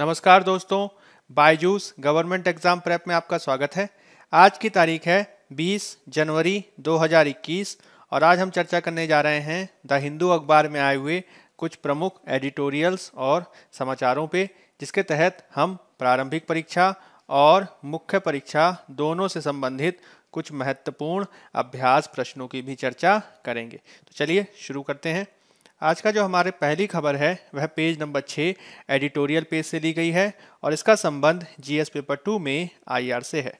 नमस्कार दोस्तों Byju's government exam prep में आपका स्वागत है आज की तारीख है 20 जनवरी 2021 और आज हम चर्चा करने जा रहे हैं द हिंदू अखबार में आए हुए कुछ प्रमुख एडिटोरियल्स और समाचारों पे जिसके तहत हम प्रारंभिक परीक्षा और मुख्य परीक्षा दोनों से संबंधित कुछ महत्वपूर्ण अभ्यास प्रश्नों की भी चर्चा करेंगे तो चलिए शुरू करते हैं आज का जो हमारे पहली खबर है वह पेज नंबर छः एडिटोरियल पेज से ली गई है और इसका संबंध जीएस पेपर टू में आईआर से है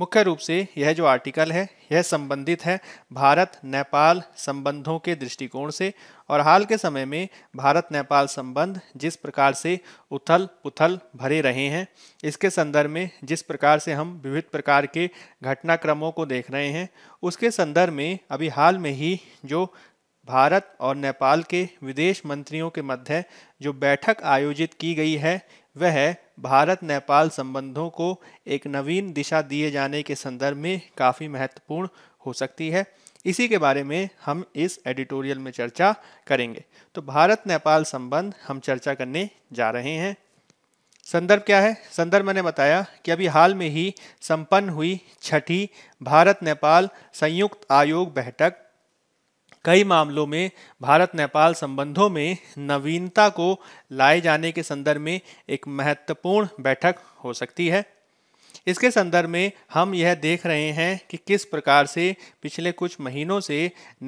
मुख्य रूप से यह जो आर्टिकल है यह संबंधित है भारत नेपाल संबंधों के दृष्टिकोण से और हाल के समय में भारत नेपाल संबंध जिस प्रकार से उथल पुथल भरे रहे हैं इसके संदर्भ में जिस प्रकार से हम विविध प्रकार के घटनाक्रमों को देख रहे हैं उसके संदर्भ में अभी हाल में ही जो भारत और नेपाल के विदेश मंत्रियों के मध्य जो बैठक आयोजित की गई है वह भारत नेपाल संबंधों को एक नवीन दिशा दिए जाने के संदर्भ में काफ़ी महत्वपूर्ण हो सकती है इसी के बारे में हम इस एडिटोरियल में चर्चा करेंगे तो भारत नेपाल संबंध हम चर्चा करने जा रहे हैं संदर्भ क्या है संदर्भ मैंने बताया कि अभी हाल में ही संपन्न हुई छठी भारत नेपाल संयुक्त आयोग बैठक कई मामलों में भारत नेपाल संबंधों में नवीनता को लाए जाने के संदर्भ में एक महत्वपूर्ण बैठक हो सकती है इसके संदर्भ में हम यह देख रहे हैं कि किस प्रकार से पिछले कुछ महीनों से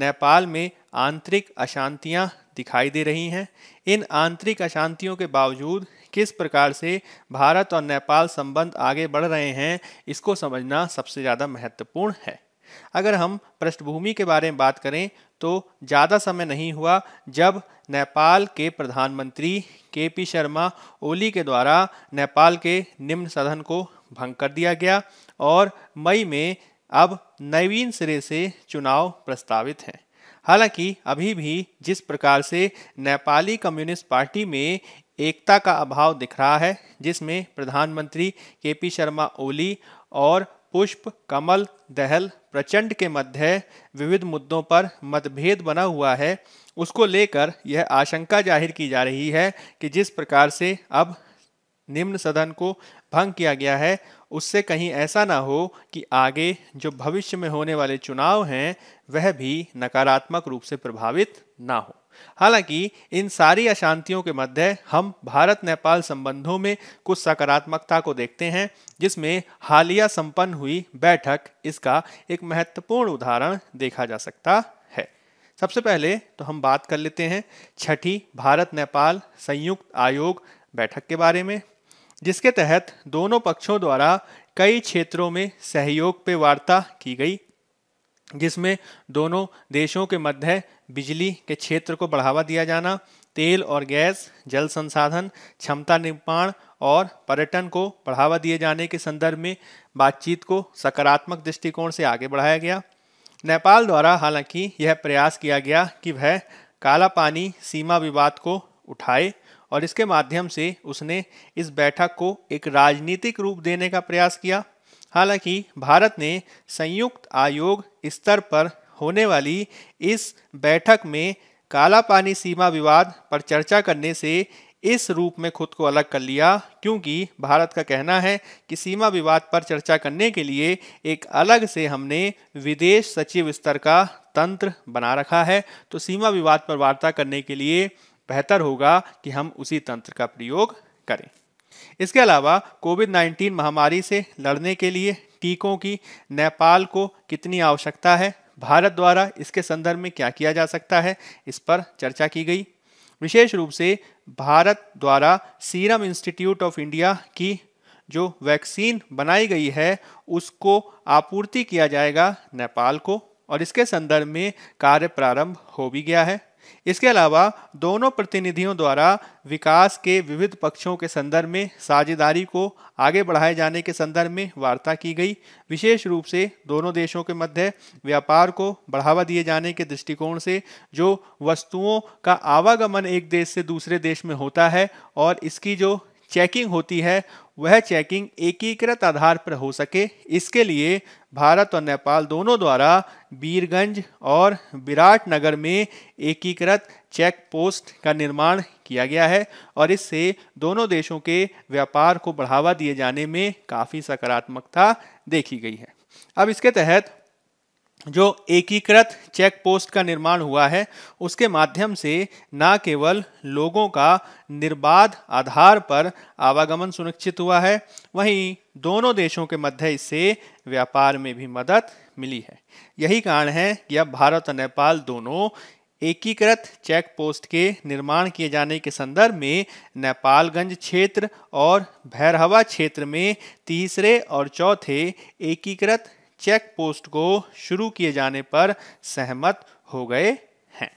नेपाल में आंतरिक अशांतियां दिखाई दे रही हैं इन आंतरिक अशांतियों के बावजूद किस प्रकार से भारत और नेपाल संबंध आगे बढ़ रहे हैं इसको समझना सबसे ज़्यादा महत्वपूर्ण है अगर हम पृष्ठभूमि के बारे में बात करें तो ज़्यादा समय नहीं हुआ जब नेपाल के प्रधानमंत्री के पी शर्मा ओली के द्वारा नेपाल के निम्न सदन को भंग कर दिया गया और मई में अब नवीन सिरे से चुनाव प्रस्तावित हैं हालांकि अभी भी जिस प्रकार से नेपाली कम्युनिस्ट पार्टी में एकता का अभाव दिख रहा है जिसमें प्रधानमंत्री के पी शर्मा ओली और पुष्प कमल दहल प्रचंड के मध्य विविध मुद्दों पर मतभेद बना हुआ है उसको लेकर यह आशंका जाहिर की जा रही है कि जिस प्रकार से अब निम्न सदन को भंग किया गया है उससे कहीं ऐसा ना हो कि आगे जो भविष्य में होने वाले चुनाव हैं वह भी नकारात्मक रूप से प्रभावित ना हो हालांकि इन सारी अशांतियों के मध्य हम भारत नेपाल संबंधों में कुछ सकारात्मकता को देखते हैं जिसमें हालिया संपन्न हुई बैठक इसका एक महत्वपूर्ण उदाहरण देखा जा सकता है सबसे पहले तो हम बात कर लेते हैं छठी भारत नेपाल संयुक्त आयोग बैठक के बारे में जिसके तहत दोनों पक्षों द्वारा कई क्षेत्रों में सहयोग पे वार्ता की गई जिसमें दोनों देशों के मध्य बिजली के क्षेत्र को बढ़ावा दिया जाना तेल और गैस जल संसाधन क्षमता निर्माण और पर्यटन को बढ़ावा दिए जाने के संदर्भ में बातचीत को सकारात्मक दृष्टिकोण से आगे बढ़ाया गया नेपाल द्वारा हालांकि यह प्रयास किया गया कि वह काला पानी सीमा विवाद को उठाए और इसके माध्यम से उसने इस बैठक को एक राजनीतिक रूप देने का प्रयास किया हालांकि भारत ने संयुक्त आयोग स्तर पर होने वाली इस बैठक में काला पानी सीमा विवाद पर चर्चा करने से इस रूप में खुद को अलग कर लिया क्योंकि भारत का कहना है कि सीमा विवाद पर चर्चा करने के लिए एक अलग से हमने विदेश सचिव स्तर का तंत्र बना रखा है तो सीमा विवाद पर वार्ता करने के लिए बेहतर होगा कि हम उसी तंत्र का प्रयोग करें इसके अलावा कोविड 19 महामारी से लड़ने के लिए टीकों की नेपाल को कितनी आवश्यकता है भारत द्वारा इसके संदर्भ में क्या किया जा सकता है इस पर चर्चा की गई विशेष रूप से भारत द्वारा सीरम इंस्टीट्यूट ऑफ इंडिया की जो वैक्सीन बनाई गई है उसको आपूर्ति किया जाएगा नेपाल को और इसके संदर्भ में कार्य प्रारंभ हो भी गया है इसके अलावा दोनों प्रतिनिधियों द्वारा विकास के विविध पक्षों के संदर्भ में साझेदारी को आगे बढ़ाए जाने के संदर्भ में वार्ता की गई विशेष रूप से दोनों देशों के मध्य व्यापार को बढ़ावा दिए जाने के दृष्टिकोण से जो वस्तुओं का आवागमन एक देश से दूसरे देश में होता है और इसकी जो चेकिंग होती है वह चेकिंग एकीकृत आधार पर हो सके इसके लिए भारत और नेपाल दोनों द्वारा बीरगंज और विराट नगर में एकीकृत चेक पोस्ट का निर्माण किया गया है और इससे दोनों देशों के व्यापार को बढ़ावा दिए जाने में काफ़ी सकारात्मकता देखी गई है अब इसके तहत जो एकीकृत चेक पोस्ट का निर्माण हुआ है उसके माध्यम से न केवल लोगों का निर्बाध आधार पर आवागमन सुनिश्चित हुआ है वहीं दोनों देशों के मध्य इससे व्यापार में भी मदद मिली है यही कारण है कि अब भारत और नेपाल दोनों एकीकृत चेक पोस्ट के निर्माण किए जाने के संदर्भ में नेपालगंज क्षेत्र और भैरहवा क्षेत्र में तीसरे और चौथे एकीकृत चेक पोस्ट को शुरू किए जाने पर सहमत हो गए हैं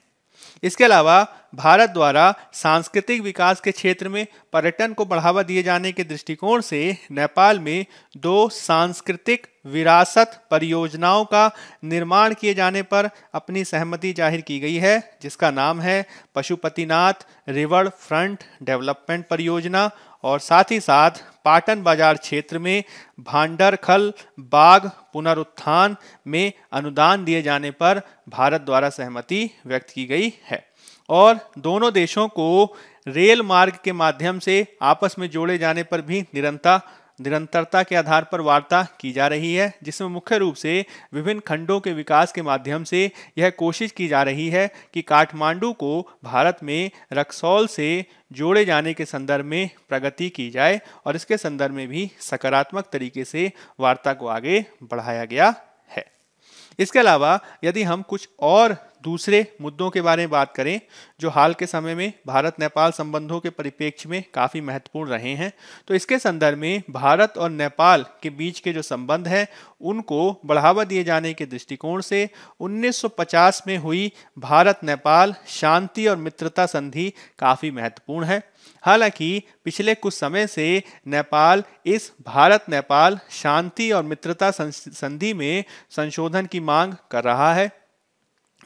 इसके अलावा भारत द्वारा सांस्कृतिक विकास के क्षेत्र में पर्यटन को बढ़ावा दिए जाने के दृष्टिकोण से नेपाल में दो सांस्कृतिक विरासत परियोजनाओं का निर्माण किए जाने पर अपनी सहमति जाहिर की गई है जिसका नाम है पशुपतिनाथ रिवर फ्रंट डेवलपमेंट परियोजना और साथ ही साथ पाटन बाजार क्षेत्र में भांडरखल बाग पुनरुत्थान में अनुदान दिए जाने पर भारत द्वारा सहमति व्यक्त की गई है और दोनों देशों को रेल मार्ग के माध्यम से आपस में जोड़े जाने पर भी निरंतर निरंतरता के आधार पर वार्ता की जा रही है जिसमें मुख्य रूप से विभिन्न खंडों के विकास के माध्यम से यह कोशिश की जा रही है कि काठमांडू को भारत में रक्सौल से जोड़े जाने के संदर्भ में प्रगति की जाए और इसके संदर्भ में भी सकारात्मक तरीके से वार्ता को आगे बढ़ाया गया है इसके अलावा यदि हम कुछ और दूसरे मुद्दों के बारे में बात करें जो हाल के समय में भारत नेपाल संबंधों के परिप्रेक्ष्य में काफ़ी महत्वपूर्ण रहे हैं तो इसके संदर्भ में भारत और नेपाल के बीच के जो संबंध हैं उनको बढ़ावा दिए जाने के दृष्टिकोण से 1950 में हुई भारत नेपाल शांति और मित्रता संधि काफ़ी महत्वपूर्ण है हालांकि पिछले कुछ समय से नेपाल इस भारत नेपाल शांति और मित्रता संधि में संशोधन की मांग कर रहा है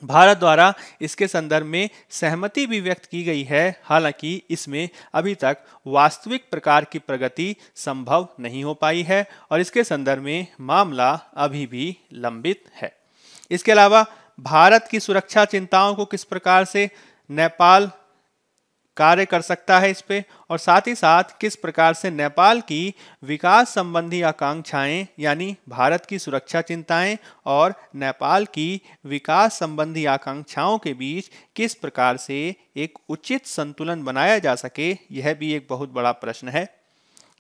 भारत द्वारा इसके संदर्भ में सहमति भी व्यक्त की गई है हालांकि इसमें अभी तक वास्तविक प्रकार की प्रगति संभव नहीं हो पाई है और इसके संदर्भ में मामला अभी भी लंबित है इसके अलावा भारत की सुरक्षा चिंताओं को किस प्रकार से नेपाल कार्य कर सकता है इस पे और साथ ही साथ किस प्रकार से नेपाल की विकास संबंधी आकांक्षाएं यानी भारत की सुरक्षा चिंताएं और नेपाल की विकास संबंधी आकांक्षाओं के बीच किस प्रकार से एक उचित संतुलन बनाया जा सके यह भी एक बहुत बड़ा प्रश्न है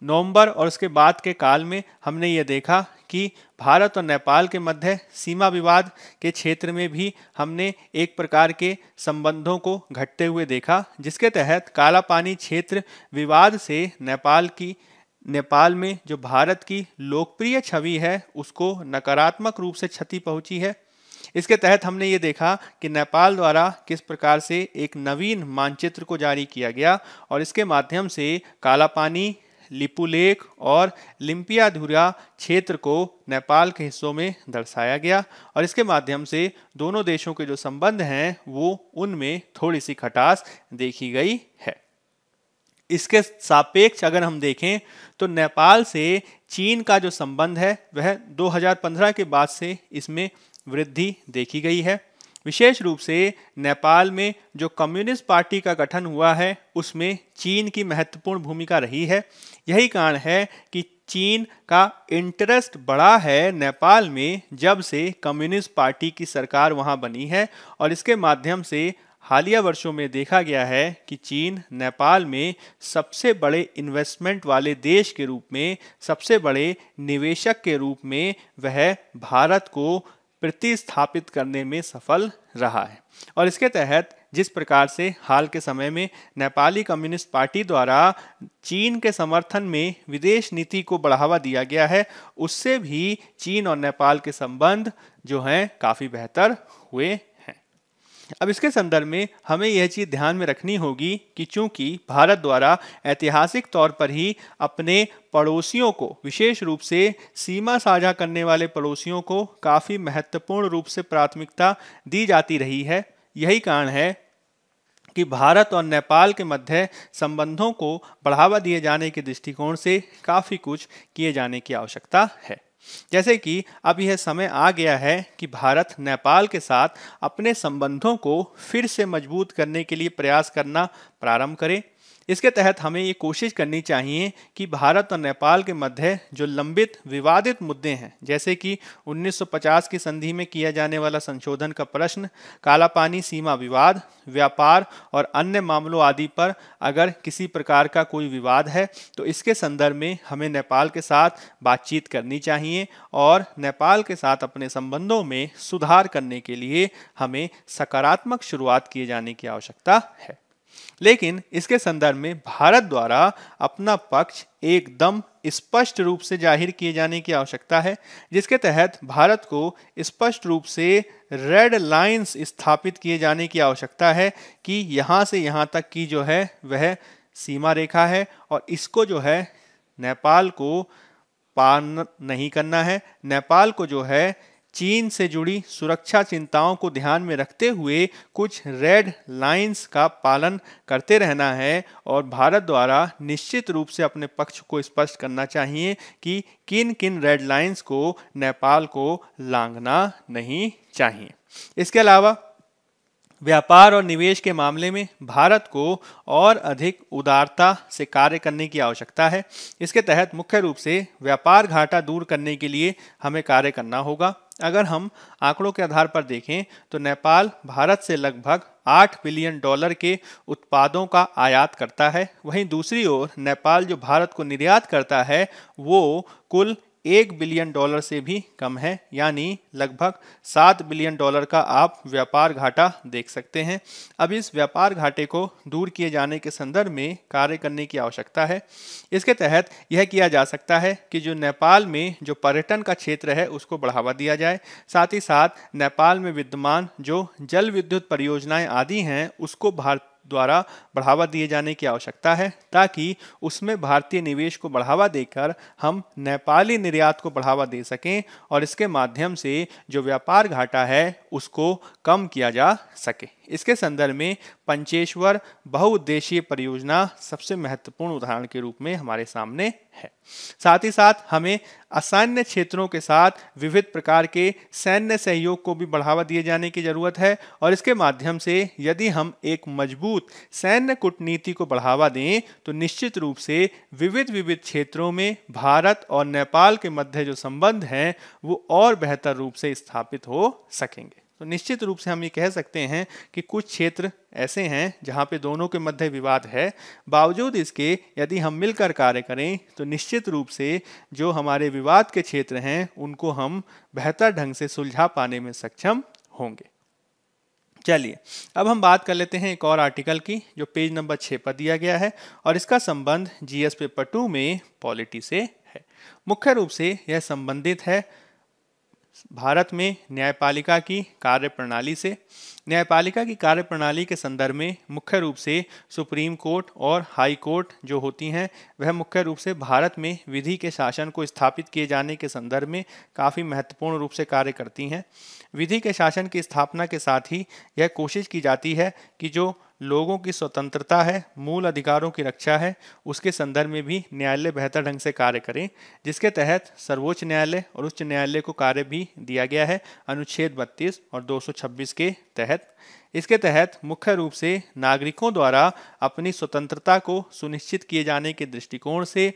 नवंबर और उसके बाद के काल में हमने ये देखा कि भारत और नेपाल के मध्य सीमा विवाद के क्षेत्र में भी हमने एक प्रकार के संबंधों को घटते हुए देखा जिसके तहत काला पानी क्षेत्र विवाद से नेपाल की नेपाल में जो भारत की लोकप्रिय छवि है उसको नकारात्मक रूप से क्षति पहुंची है इसके तहत हमने ये देखा कि नेपाल द्वारा किस प्रकार से एक नवीन मानचित्र को जारी किया गया और इसके माध्यम से कालापानी लिपुलेख और लिम्पियाधुरा क्षेत्र को नेपाल के हिस्सों में दर्शाया गया और इसके माध्यम से दोनों देशों के जो संबंध हैं वो उनमें थोड़ी सी खटास देखी गई है इसके सापेक्ष अगर हम देखें तो नेपाल से चीन का जो संबंध है वह 2015 के बाद से इसमें वृद्धि देखी गई है विशेष रूप से नेपाल में जो कम्युनिस्ट पार्टी का गठन हुआ है उसमें चीन की महत्वपूर्ण भूमिका रही है यही कारण है कि चीन का इंटरेस्ट बढ़ा है नेपाल में जब से कम्युनिस्ट पार्टी की सरकार वहां बनी है और इसके माध्यम से हालिया वर्षों में देखा गया है कि चीन नेपाल में सबसे बड़े इन्वेस्टमेंट वाले देश के रूप में सबसे बड़े निवेशक के रूप में वह भारत को प्रतिस्थापित करने में सफल रहा है और इसके तहत जिस प्रकार से हाल के समय में नेपाली कम्युनिस्ट पार्टी द्वारा चीन के समर्थन में विदेश नीति को बढ़ावा दिया गया है उससे भी चीन और नेपाल के संबंध जो हैं काफ़ी बेहतर हुए अब इसके संदर्भ में हमें यह चीज़ ध्यान में रखनी होगी कि चूंकि भारत द्वारा ऐतिहासिक तौर पर ही अपने पड़ोसियों को विशेष रूप से सीमा साझा करने वाले पड़ोसियों को काफ़ी महत्वपूर्ण रूप से प्राथमिकता दी जाती रही है यही कारण है कि भारत और नेपाल के मध्य संबंधों को बढ़ावा दिए जाने के दृष्टिकोण से काफ़ी कुछ किए जाने की आवश्यकता है जैसे कि अब यह समय आ गया है कि भारत नेपाल के साथ अपने संबंधों को फिर से मजबूत करने के लिए प्रयास करना प्रारंभ करे इसके तहत हमें ये कोशिश करनी चाहिए कि भारत और नेपाल के मध्य जो लंबित विवादित मुद्दे हैं जैसे कि 1950 की संधि में किया जाने वाला संशोधन का प्रश्न काला पानी सीमा विवाद व्यापार और अन्य मामलों आदि पर अगर किसी प्रकार का कोई विवाद है तो इसके संदर्भ में हमें नेपाल के साथ बातचीत करनी चाहिए और नेपाल के साथ अपने संबंधों में सुधार करने के लिए हमें सकारात्मक शुरुआत किए जाने की आवश्यकता है लेकिन इसके संदर्भ में भारत द्वारा अपना पक्ष एकदम स्पष्ट रूप से जाहिर किए जाने की आवश्यकता है जिसके तहत भारत को स्पष्ट रूप से रेड लाइंस स्थापित किए जाने की आवश्यकता है कि यहाँ से यहाँ तक की जो है वह सीमा रेखा है और इसको जो है नेपाल को पार नहीं करना है नेपाल को जो है चीन से जुड़ी सुरक्षा चिंताओं को ध्यान में रखते हुए कुछ रेड लाइंस का पालन करते रहना है और भारत द्वारा निश्चित रूप से अपने पक्ष को स्पष्ट करना चाहिए कि किन किन रेड लाइंस को नेपाल को लांघना नहीं चाहिए इसके अलावा व्यापार और निवेश के मामले में भारत को और अधिक उदारता से कार्य करने की आवश्यकता है इसके तहत मुख्य रूप से व्यापार घाटा दूर करने के लिए हमें कार्य करना होगा अगर हम आंकड़ों के आधार पर देखें तो नेपाल भारत से लगभग 8 बिलियन डॉलर के उत्पादों का आयात करता है वहीं दूसरी ओर नेपाल जो भारत को निर्यात करता है वो कुल एक बिलियन डॉलर से भी कम है यानी लगभग सात बिलियन डॉलर का आप व्यापार घाटा देख सकते हैं अब इस व्यापार घाटे को दूर किए जाने के संदर्भ में कार्य करने की आवश्यकता है इसके तहत यह किया जा सकता है कि जो नेपाल में जो पर्यटन का क्षेत्र है उसको बढ़ावा दिया जाए साथ ही साथ नेपाल में विद्यमान जो जल विद्युत परियोजनाएँ आदि हैं उसको भारत द्वारा बढ़ावा दिए जाने की आवश्यकता है ताकि उसमें भारतीय निवेश को बढ़ावा देकर हम नेपाली निर्यात को बढ़ावा दे सकें और इसके माध्यम से जो व्यापार घाटा है उसको कम किया जा सके इसके संदर्भ में पंचेश्वर बहुउद्देशीय परियोजना सबसे महत्वपूर्ण उदाहरण के रूप में हमारे सामने है साथ ही साथ हमें असैन्य क्षेत्रों के साथ विविध प्रकार के सैन्य सहयोग को भी बढ़ावा दिए जाने की जरूरत है और इसके माध्यम से यदि हम एक मजबूत सैन्य कूटनीति को बढ़ावा दें तो निश्चित रूप से विविध विविध क्षेत्रों में भारत और नेपाल के मध्य जो संबंध हैं वो और बेहतर रूप से स्थापित हो सकेंगे तो निश्चित रूप से हम ये कह सकते हैं कि कुछ क्षेत्र ऐसे हैं जहाँ पे दोनों के मध्य विवाद है बावजूद इसके यदि हम मिलकर कार्य करें तो निश्चित रूप से जो हमारे विवाद के क्षेत्र हैं उनको हम बेहतर ढंग से सुलझा पाने में सक्षम होंगे चलिए अब हम बात कर लेते हैं एक और आर्टिकल की जो पेज नंबर छः पर दिया गया है और इसका संबंध एस पेपर टू में पॉलिटी से है मुख्य रूप से यह संबंधित है भारत में न्यायपालिका की कार्यप्रणाली से न्यायपालिका की कार्यप्रणाली के संदर्भ में मुख्य रूप से सुप्रीम कोर्ट और हाई कोर्ट जो होती हैं वह मुख्य रूप से भारत में विधि के शासन को स्थापित किए जाने के संदर्भ में काफ़ी महत्वपूर्ण रूप से कार्य करती हैं विधि के शासन की स्थापना के साथ ही यह कोशिश की जाती है कि जो लोगों की स्वतंत्रता है मूल अधिकारों की रक्षा है उसके संदर्भ में भी न्यायालय बेहतर ढंग से कार्य करें जिसके तहत सर्वोच्च न्यायालय और उच्च न्यायालय को कार्य भी दिया गया है अनुच्छेद 32 और 226 के तहत इसके तहत मुख्य रूप से नागरिकों द्वारा अपनी स्वतंत्रता को सुनिश्चित किए जाने के दृष्टिकोण से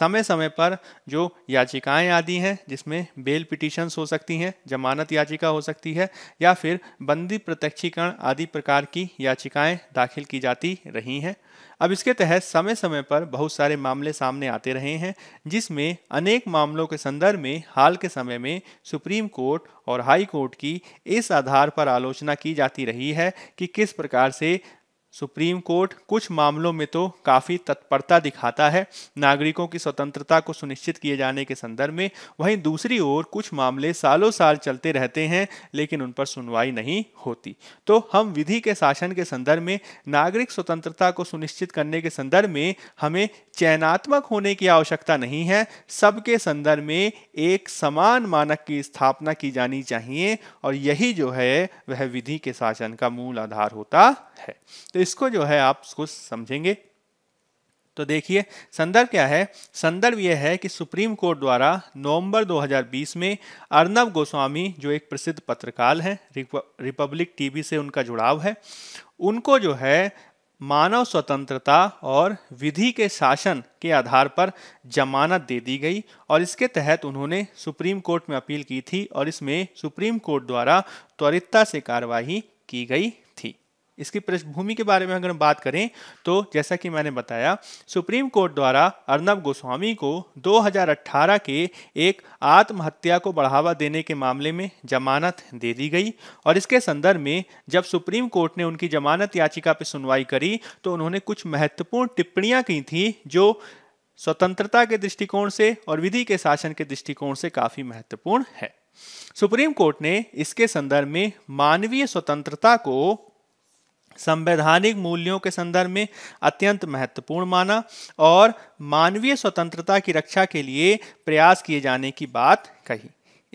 समय समय पर जो याचिकाएं आदि हैं जिसमें बेल पिटिशंस हो सकती हैं जमानत याचिका हो सकती है या फिर बंदी प्रत्यक्षीकरण आदि प्रकार की याचिकाएं दाखिल की जाती रही हैं अब इसके तहत समय समय पर बहुत सारे मामले सामने आते रहे हैं जिसमें अनेक मामलों के संदर्भ में हाल के समय में सुप्रीम कोर्ट और हाई कोर्ट की इस आधार पर आलोचना की जाती रही है कि किस प्रकार से सुप्रीम कोर्ट कुछ मामलों में तो काफ़ी तत्परता दिखाता है नागरिकों की स्वतंत्रता को सुनिश्चित किए जाने के संदर्भ में वहीं दूसरी ओर कुछ मामले सालों साल चलते रहते हैं लेकिन उन पर सुनवाई नहीं होती तो हम विधि के शासन के संदर्भ में नागरिक स्वतंत्रता को सुनिश्चित करने के संदर्भ में हमें चयनात्मक होने की आवश्यकता नहीं है सबके संदर्भ में एक समान मानक की स्थापना की जानी चाहिए और यही जो है वह विधि के शासन का मूल आधार होता है तो इसको जो है आप कुछ समझेंगे तो देखिए संदर्भ क्या है संदर्भ यह है कि सुप्रीम कोर्ट द्वारा नवंबर 2020 में अर्नब गोस्वामी जो एक प्रसिद्ध पत्रकार हैं रिपब्लिक टीवी से उनका जुड़ाव है उनको जो है मानव स्वतंत्रता और विधि के शासन के आधार पर जमानत दे दी गई और इसके तहत उन्होंने सुप्रीम कोर्ट में अपील की थी और इसमें सुप्रीम कोर्ट द्वारा त्वरितता से कार्रवाई की गई इसकी पृष्ठभूमि के बारे में अगर हम बात करें तो जैसा कि मैंने बताया सुप्रीम कोर्ट द्वारा अर्नब गोस्वामी को 2018 के एक आत्महत्या को बढ़ावा देने के मामले में जमानत दे दी गई और इसके संदर्भ में जब सुप्रीम कोर्ट ने उनकी जमानत याचिका पर सुनवाई करी तो उन्होंने कुछ महत्वपूर्ण टिप्पणियां की थी जो स्वतंत्रता के दृष्टिकोण से और विधि के शासन के दृष्टिकोण से काफी महत्वपूर्ण है सुप्रीम कोर्ट ने इसके संदर्भ में मानवीय स्वतंत्रता को संवैधानिक मूल्यों के संदर्भ में अत्यंत महत्वपूर्ण माना और मानवीय स्वतंत्रता की रक्षा के लिए प्रयास किए जाने की बात कही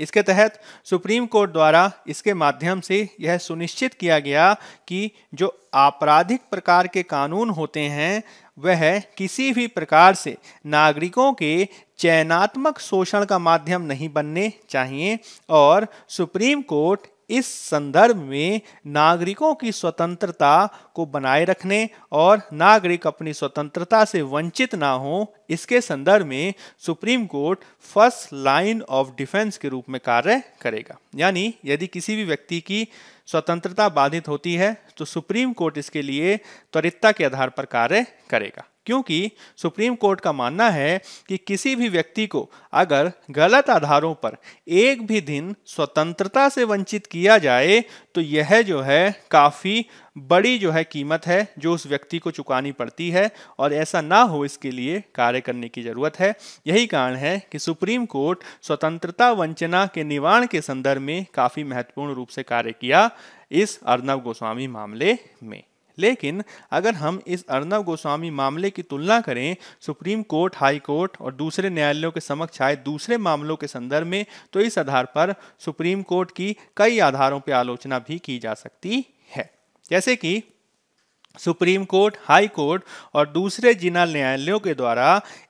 इसके तहत सुप्रीम कोर्ट द्वारा इसके माध्यम से यह सुनिश्चित किया गया कि जो आपराधिक प्रकार के कानून होते हैं वह किसी भी प्रकार से नागरिकों के चयनात्मक शोषण का माध्यम नहीं बनने चाहिए और सुप्रीम कोर्ट इस संदर्भ में नागरिकों की स्वतंत्रता को बनाए रखने और नागरिक अपनी स्वतंत्रता से वंचित ना हो इसके संदर्भ में supreme court first line of defence के रूप में कार्य करेगा यानी यदि किसी भी व्यक्ति की स्वतंत्रता बाधित होती है तो सुप्रीम कोर्ट इसके लिए त्वरितता के आधार पर कार्य करेगा क्योंकि सुप्रीम कोर्ट का मानना है कि किसी भी व्यक्ति को अगर गलत आधारों पर एक भी दिन स्वतंत्रता से वंचित किया जाए तो यह जो है काफ़ी बड़ी जो है कीमत है जो उस व्यक्ति को चुकानी पड़ती है और ऐसा ना हो इसके लिए कार्य करने की ज़रूरत है यही कारण है कि सुप्रीम कोर्ट स्वतंत्रता वंचना के निवारण के संदर्भ में काफ़ी महत्वपूर्ण रूप से कार्य किया इस अर्नब गोस्वामी मामले में लेकिन अगर हम इस अर्नब गोस्वामी मामले की तुलना करें सुप्रीम कोर्ट हाई कोर्ट और दूसरे न्यायालयों के समक्ष आए दूसरे मामलों के संदर्भ में तो इस आधार पर सुप्रीम कोर्ट की कई आधारों पर आलोचना भी की जा सकती है जैसे कि सुप्रीम कोर्ट हाई कोर्ट और दूसरे जिला न्यायालयों के द्वारा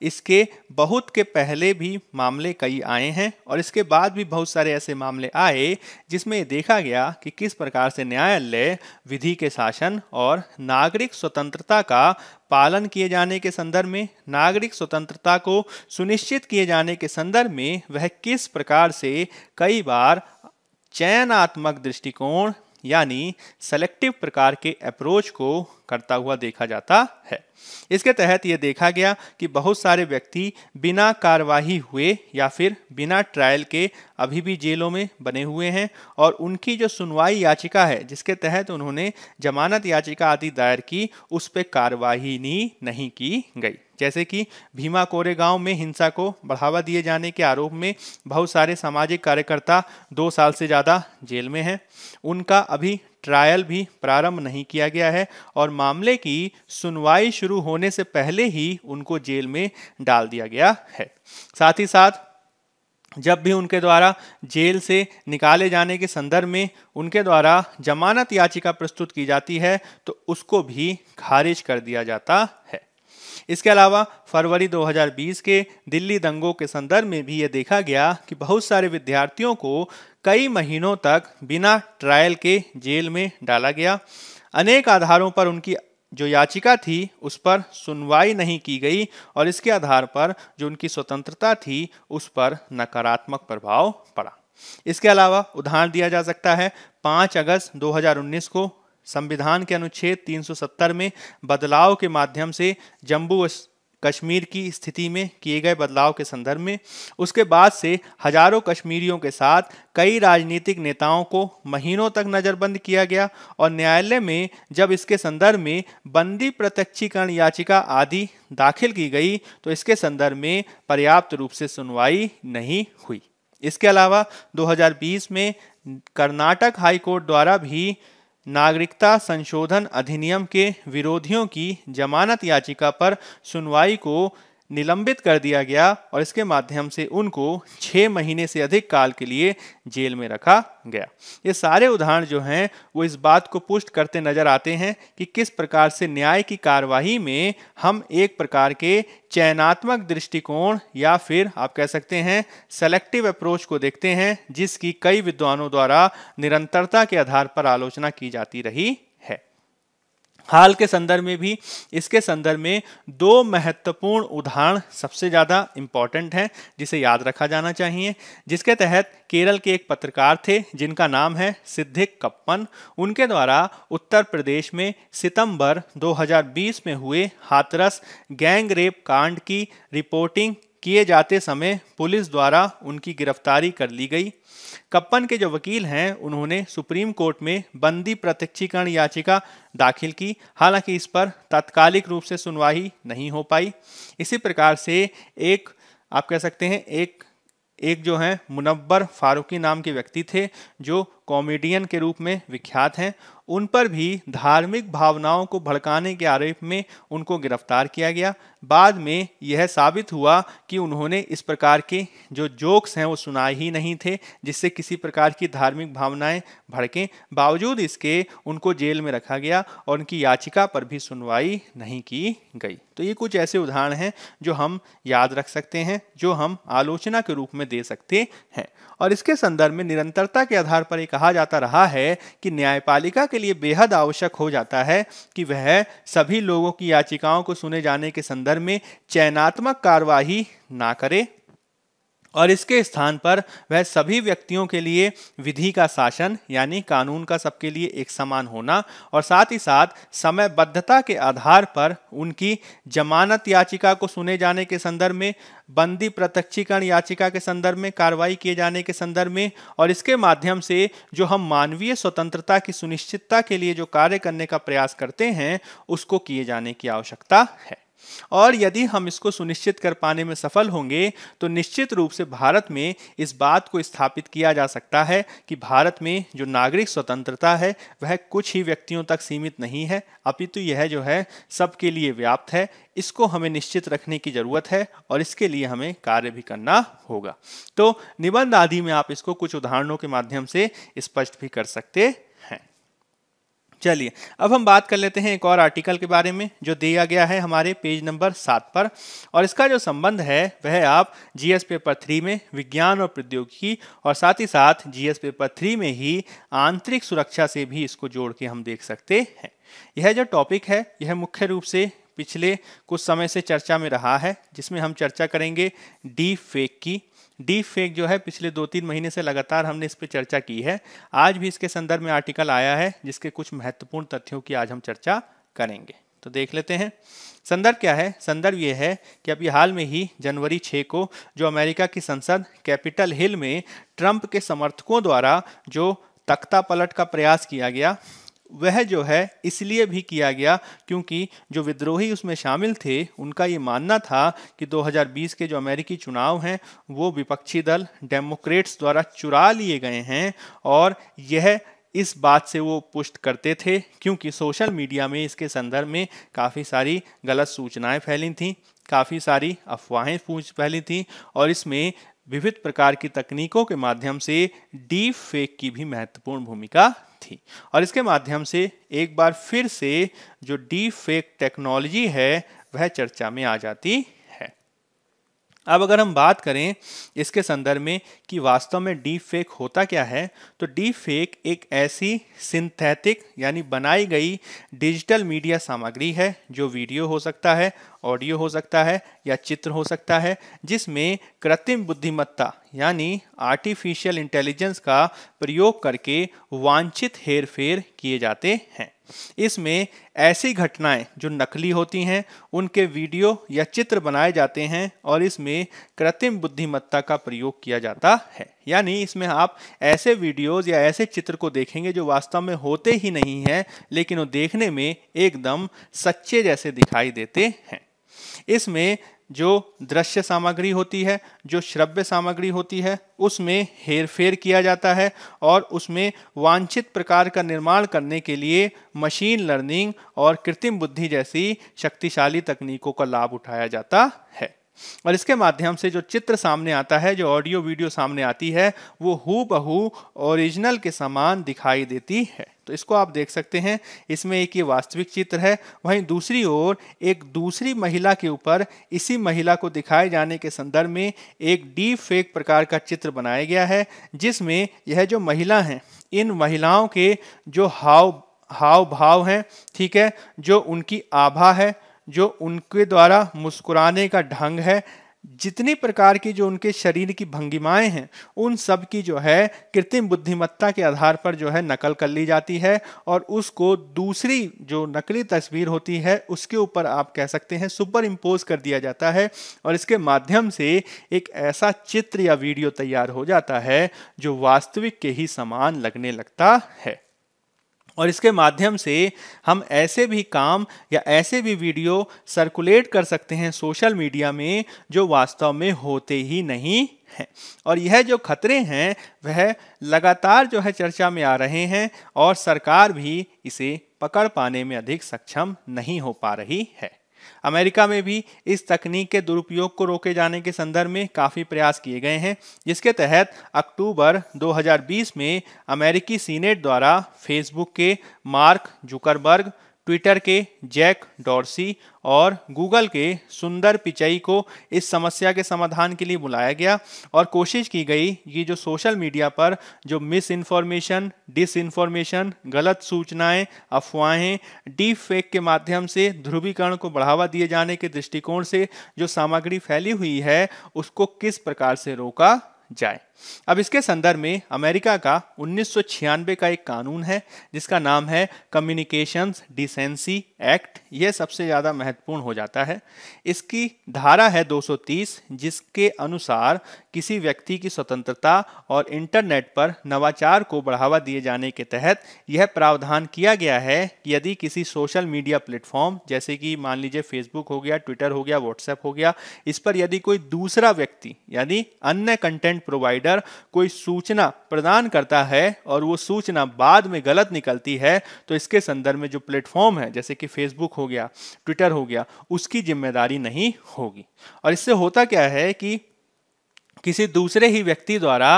इसके बहुत के पहले भी मामले कई आए हैं और इसके बाद भी बहुत सारे ऐसे मामले आए जिसमें देखा गया कि किस प्रकार से न्यायालय विधि के शासन और नागरिक स्वतंत्रता का पालन किए जाने के संदर्भ में नागरिक स्वतंत्रता को सुनिश्चित किए जाने के संदर्भ में वह किस प्रकार से कई बार चयनात्मक दृष्टिकोण यानी सेलेक्टिव प्रकार के अप्रोच को करता हुआ देखा जाता है इसके तहत ये देखा गया कि बहुत सारे व्यक्ति बिना कार्यवाही हुए या फिर बिना ट्रायल के अभी भी जेलों में बने हुए हैं और उनकी जो सुनवाई याचिका है जिसके तहत उन्होंने जमानत याचिका आदि दायर की उस पर कार्यवाही नहीं की गई जैसे कि भीमा कोरेगांव में हिंसा को बढ़ावा दिए जाने के आरोप में बहुत सारे सामाजिक कार्यकर्ता दो साल से ज़्यादा जेल में हैं उनका अभी ट्रायल भी प्रारंभ नहीं किया गया है और मामले की सुनवाई शुरू होने से पहले ही उनको जेल में डाल दिया गया है साथ ही साथ जब भी उनके द्वारा जेल से निकाले जाने के संदर्भ में उनके द्वारा जमानत याचिका प्रस्तुत की जाती है तो उसको भी खारिज कर दिया जाता है इसके अलावा फरवरी 2020 के दिल्ली दंगों के संदर्भ में भी ये देखा गया कि बहुत सारे विद्यार्थियों को कई महीनों तक बिना ट्रायल के जेल में डाला गया अनेक आधारों पर उनकी जो याचिका थी उस पर सुनवाई नहीं की गई और इसके आधार पर जो उनकी स्वतंत्रता थी उस पर नकारात्मक प्रभाव पड़ा इसके अलावा उदाहरण दिया जा सकता है 5 अगस्त 2019 को संविधान के अनुच्छेद 370 में बदलाव के माध्यम से जम्मू कश्मीर की स्थिति में किए गए बदलाव के संदर्भ में उसके बाद से हजारों कश्मीरियों के साथ कई राजनीतिक नेताओं को महीनों तक नज़रबंद किया गया और न्यायालय में जब इसके संदर्भ में बंदी प्रत्यक्षीकरण याचिका आदि दाखिल की गई तो इसके संदर्भ में पर्याप्त रूप से सुनवाई नहीं हुई इसके अलावा 2020 में कर्नाटक हाईकोर्ट द्वारा भी नागरिकता संशोधन अधिनियम के विरोधियों की जमानत याचिका पर सुनवाई को निलंबित कर दिया गया और इसके माध्यम से उनको छः महीने से अधिक काल के लिए जेल में रखा गया ये सारे उदाहरण जो हैं वो इस बात को पुष्ट करते नजर आते हैं कि किस प्रकार से न्याय की कार्यवाही में हम एक प्रकार के चयनात्मक दृष्टिकोण या फिर आप कह सकते हैं सेलेक्टिव अप्रोच को देखते हैं जिसकी कई विद्वानों द्वारा निरंतरता के आधार पर आलोचना की जाती रही हाल के संदर्भ में भी इसके संदर्भ में दो महत्वपूर्ण उदाहरण सबसे ज़्यादा इम्पॉर्टेंट हैं जिसे याद रखा जाना चाहिए जिसके तहत केरल के एक पत्रकार थे जिनका नाम है सिद्धिक कप्पन उनके द्वारा उत्तर प्रदेश में सितंबर 2020 में हुए हाथरस गैंग रेप कांड की रिपोर्टिंग किए जाते समय पुलिस द्वारा उनकी गिरफ्तारी कर ली गई कप्पन के जो वकील हैं उन्होंने सुप्रीम कोर्ट में बंदी प्रत्यक्षीकरण याचिका दाखिल की हालांकि इस पर तात्कालिक रूप से सुनवाई नहीं हो पाई इसी प्रकार से एक आप कह सकते हैं एक एक जो है मुनव्वर फारूकी नाम के व्यक्ति थे जो कॉमेडियन के रूप में विख्यात हैं उन पर भी धार्मिक भावनाओं को भड़काने के आरोप में उनको गिरफ्तार किया गया बाद में यह साबित हुआ कि उन्होंने इस प्रकार के जो जोक्स हैं वो सुनाए ही नहीं थे जिससे किसी प्रकार की धार्मिक भावनाएं भड़कें बावजूद इसके उनको जेल में रखा गया और उनकी याचिका पर भी सुनवाई नहीं की गई तो ये कुछ ऐसे उदाहरण हैं जो हम याद रख सकते हैं जो हम आलोचना के रूप में दे सकते हैं और इसके संदर्भ में निरंतरता के आधार पर ये कहा जाता रहा है कि न्यायपालिका के लिए बेहद आवश्यक हो जाता है कि वह सभी लोगों की याचिकाओं को सुने जाने के संदर्भ में चयनात्मक कार्यवाही ना करे और इसके स्थान पर वह सभी व्यक्तियों के लिए विधि का शासन यानी कानून का सबके लिए एक समान होना और साथ ही साथ समयबद्धता के आधार पर उनकी जमानत याचिका को सुने जाने के संदर्भ में बंदी प्रत्यक्षीकरण याचिका के संदर्भ में कार्रवाई किए जाने के संदर्भ में और इसके माध्यम से जो हम मानवीय स्वतंत्रता की सुनिश्चितता के लिए जो कार्य करने का प्रयास करते हैं उसको किए जाने की आवश्यकता है और यदि हम इसको सुनिश्चित कर पाने में सफल होंगे तो निश्चित रूप से भारत में इस बात को स्थापित किया जा सकता है कि भारत में जो नागरिक स्वतंत्रता है वह कुछ ही व्यक्तियों तक सीमित नहीं है अपितु यह जो है सबके लिए व्याप्त है इसको हमें निश्चित रखने की ज़रूरत है और इसके लिए हमें कार्य भी करना होगा तो निबंध आदि में आप इसको कुछ उदाहरणों के माध्यम से स्पष्ट भी कर सकते चलिए अब हम बात कर लेते हैं एक और आर्टिकल के बारे में जो दिया गया है हमारे पेज नंबर सात पर और इसका जो संबंध है वह आप जीएस पेपर थ्री में विज्ञान और प्रौद्योगिकी और साथ ही साथ जीएस पेपर थ्री में ही आंतरिक सुरक्षा से भी इसको जोड़ के हम देख सकते हैं यह जो टॉपिक है यह मुख्य रूप से पिछले कुछ समय से चर्चा में रहा है जिसमें हम चर्चा करेंगे डी फेक की डीप फेक जो है पिछले दो तीन महीने से लगातार हमने इस पर चर्चा की है आज भी इसके संदर्भ में आर्टिकल आया है जिसके कुछ महत्वपूर्ण तथ्यों की आज हम चर्चा करेंगे तो देख लेते हैं संदर्भ क्या है संदर्भ ये है कि अभी हाल में ही जनवरी 6 को जो अमेरिका की संसद कैपिटल हिल में ट्रंप के समर्थकों द्वारा जो तख्ता पलट का प्रयास किया गया वह जो है इसलिए भी किया गया क्योंकि जो विद्रोही उसमें शामिल थे उनका ये मानना था कि 2020 के जो अमेरिकी चुनाव हैं वो विपक्षी दल डेमोक्रेट्स द्वारा चुरा लिए गए हैं और यह इस बात से वो पुष्ट करते थे क्योंकि सोशल मीडिया में इसके संदर्भ में काफ़ी सारी गलत सूचनाएं फैली थीं काफ़ी सारी अफवाहें पूछ फैली थीं और इसमें विविध प्रकार की तकनीकों के माध्यम से डीप फेक की भी महत्वपूर्ण भूमिका थी और इसके माध्यम से एक बार फिर से जो डीप फेक टेक्नोलॉजी है वह चर्चा में आ जाती अब अगर हम बात करें इसके संदर्भ में कि वास्तव में डीप फेक होता क्या है तो डीप फेक एक ऐसी सिंथेटिक यानी बनाई गई डिजिटल मीडिया सामग्री है जो वीडियो हो सकता है ऑडियो हो सकता है या चित्र हो सकता है जिसमें कृत्रिम बुद्धिमत्ता यानी आर्टिफिशियल इंटेलिजेंस का प्रयोग करके वांछित हेरफेर किए जाते हैं इसमें ऐसी घटनाएं जो नकली होती हैं उनके वीडियो या चित्र बनाए जाते हैं और इसमें कृत्रिम बुद्धिमत्ता का प्रयोग किया जाता है यानी इसमें आप ऐसे वीडियोस या ऐसे चित्र को देखेंगे जो वास्तव में होते ही नहीं हैं लेकिन वो देखने में एकदम सच्चे जैसे दिखाई देते हैं इसमें जो दृश्य सामग्री होती है जो श्रव्य सामग्री होती है उसमें हेर फेर किया जाता है और उसमें वांछित प्रकार का निर्माण करने के लिए मशीन लर्निंग और कृत्रिम बुद्धि जैसी शक्तिशाली तकनीकों का लाभ उठाया जाता है और इसके माध्यम से जो चित्र सामने आता है जो ऑडियो वीडियो सामने आती है वो हु बहू ओरिजिनल के समान दिखाई देती है तो इसको आप देख सकते हैं इसमें एक ये वास्तविक चित्र है वहीं दूसरी ओर एक दूसरी महिला के ऊपर इसी महिला को दिखाए जाने के संदर्भ में एक डीप फेक प्रकार का चित्र बनाया गया है जिसमें यह जो महिला हैं इन महिलाओं के जो हाव हाव भाव हैं ठीक है जो उनकी आभा है जो उनके द्वारा मुस्कुराने का ढंग है जितनी प्रकार की जो उनके शरीर की भंगिमाएं हैं उन सब की जो है कृत्रिम बुद्धिमत्ता के आधार पर जो है नकल कर ली जाती है और उसको दूसरी जो नकली तस्वीर होती है उसके ऊपर आप कह सकते हैं सुपर इम्पोज कर दिया जाता है और इसके माध्यम से एक ऐसा चित्र या वीडियो तैयार हो जाता है जो वास्तविक के ही समान लगने लगता है और इसके माध्यम से हम ऐसे भी काम या ऐसे भी वीडियो सर्कुलेट कर सकते हैं सोशल मीडिया में जो वास्तव में होते ही नहीं हैं और यह जो खतरे हैं वह लगातार जो है चर्चा में आ रहे हैं और सरकार भी इसे पकड़ पाने में अधिक सक्षम नहीं हो पा रही है अमेरिका में भी इस तकनीक के दुरुपयोग को रोके जाने के संदर्भ में काफ़ी प्रयास किए गए हैं जिसके तहत अक्टूबर 2020 में अमेरिकी सीनेट द्वारा फेसबुक के मार्क जुकरबर्ग ट्विटर के जैक डॉर्सी और गूगल के सुंदर पिचई को इस समस्या के समाधान के लिए बुलाया गया और कोशिश की गई कि जो सोशल मीडिया पर जो मिस इन्फॉर्मेशन डिस इन्फॉर्मेशन गलत सूचनाएं अफवाहें डीप फेक के माध्यम से ध्रुवीकरण को बढ़ावा दिए जाने के दृष्टिकोण से जो सामग्री फैली हुई है उसको किस प्रकार से रोका जाए अब इसके संदर्भ में अमेरिका का उन्नीस का एक कानून है जिसका नाम है कम्युनिकेशंस डिसेंसी एक्ट यह सबसे ज़्यादा महत्वपूर्ण हो जाता है इसकी धारा है 230 जिसके अनुसार किसी व्यक्ति की स्वतंत्रता और इंटरनेट पर नवाचार को बढ़ावा दिए जाने के तहत यह प्रावधान किया गया है कि यदि किसी सोशल मीडिया प्लेटफॉर्म जैसे कि मान लीजिए फेसबुक हो गया ट्विटर हो गया व्हाट्सएप हो गया इस पर यदि कोई दूसरा व्यक्ति यानी अन्य कंटेंट प्रोवाइडर प्रोवाइडर कोई सूचना प्रदान करता है और वो सूचना बाद में गलत निकलती है तो इसके संदर्भ में जो प्लेटफॉर्म है जैसे कि फेसबुक हो गया ट्विटर हो गया उसकी जिम्मेदारी नहीं होगी और इससे होता क्या है कि किसी दूसरे ही व्यक्ति द्वारा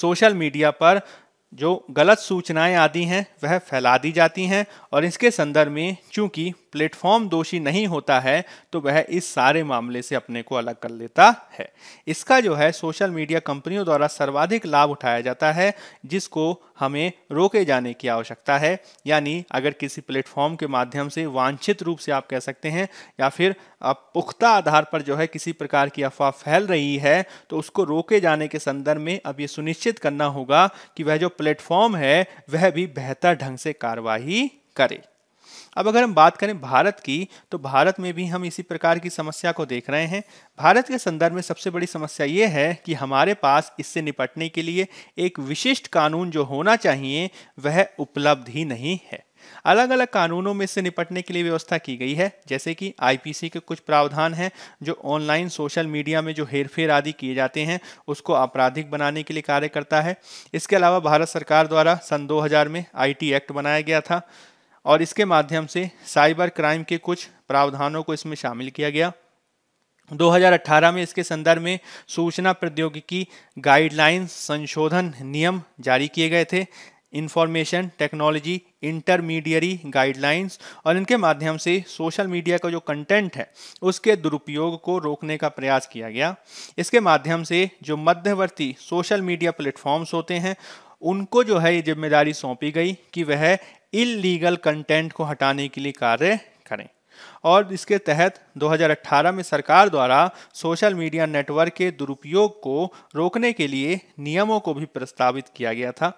सोशल मीडिया पर जो गलत सूचनाएं आदि हैं वह फैला दी जाती हैं और इसके संदर्भ में चूंकि प्लेटफॉर्म दोषी नहीं होता है तो वह इस सारे मामले से अपने को अलग कर लेता है इसका जो है सोशल मीडिया कंपनियों द्वारा सर्वाधिक लाभ उठाया जाता है जिसको हमें रोके जाने की आवश्यकता है यानी अगर किसी प्लेटफॉर्म के माध्यम से वांछित रूप से आप कह सकते हैं या फिर आप पुख्ता आधार पर जो है किसी प्रकार की अफवाह फैल रही है तो उसको रोके जाने के संदर्भ में अब ये सुनिश्चित करना होगा कि वह जो प्लेटफॉर्म है वह भी बेहतर ढंग से कार्रवाई करे अब अगर हम बात करें भारत की तो भारत में भी हम इसी प्रकार की समस्या को देख रहे हैं भारत के संदर्भ में सबसे बड़ी समस्या ये है कि हमारे पास इससे निपटने के लिए एक विशिष्ट कानून जो होना चाहिए वह उपलब्ध ही नहीं है अलग अलग कानूनों में इससे निपटने के लिए व्यवस्था की गई है जैसे कि आईपीसी के कुछ प्रावधान हैं जो ऑनलाइन सोशल मीडिया में जो हेरफेर आदि किए जाते हैं उसको आपराधिक बनाने के लिए कार्य करता है इसके अलावा भारत सरकार द्वारा सन 2000 में आईटी एक्ट बनाया गया था और इसके माध्यम से साइबर क्राइम के कुछ प्रावधानों को इसमें शामिल किया गया 2018 में इसके संदर्भ में सूचना प्रौद्योगिकी गाइडलाइंस संशोधन नियम जारी किए गए थे इंफॉर्मेशन टेक्नोलॉजी इंटरमीडियरी गाइडलाइंस और इनके माध्यम से सोशल मीडिया का जो कंटेंट है उसके दुरुपयोग को रोकने का प्रयास किया गया इसके माध्यम से जो मध्यवर्ती सोशल मीडिया प्लेटफॉर्म्स होते हैं उनको जो है ये जिम्मेदारी सौंपी गई कि वह इलीगल कंटेंट को हटाने के लिए कार्य करें और इसके तहत 2018 में सरकार द्वारा सोशल मीडिया नेटवर्क के दुरुपयोग को रोकने के लिए नियमों को भी प्रस्तावित किया गया था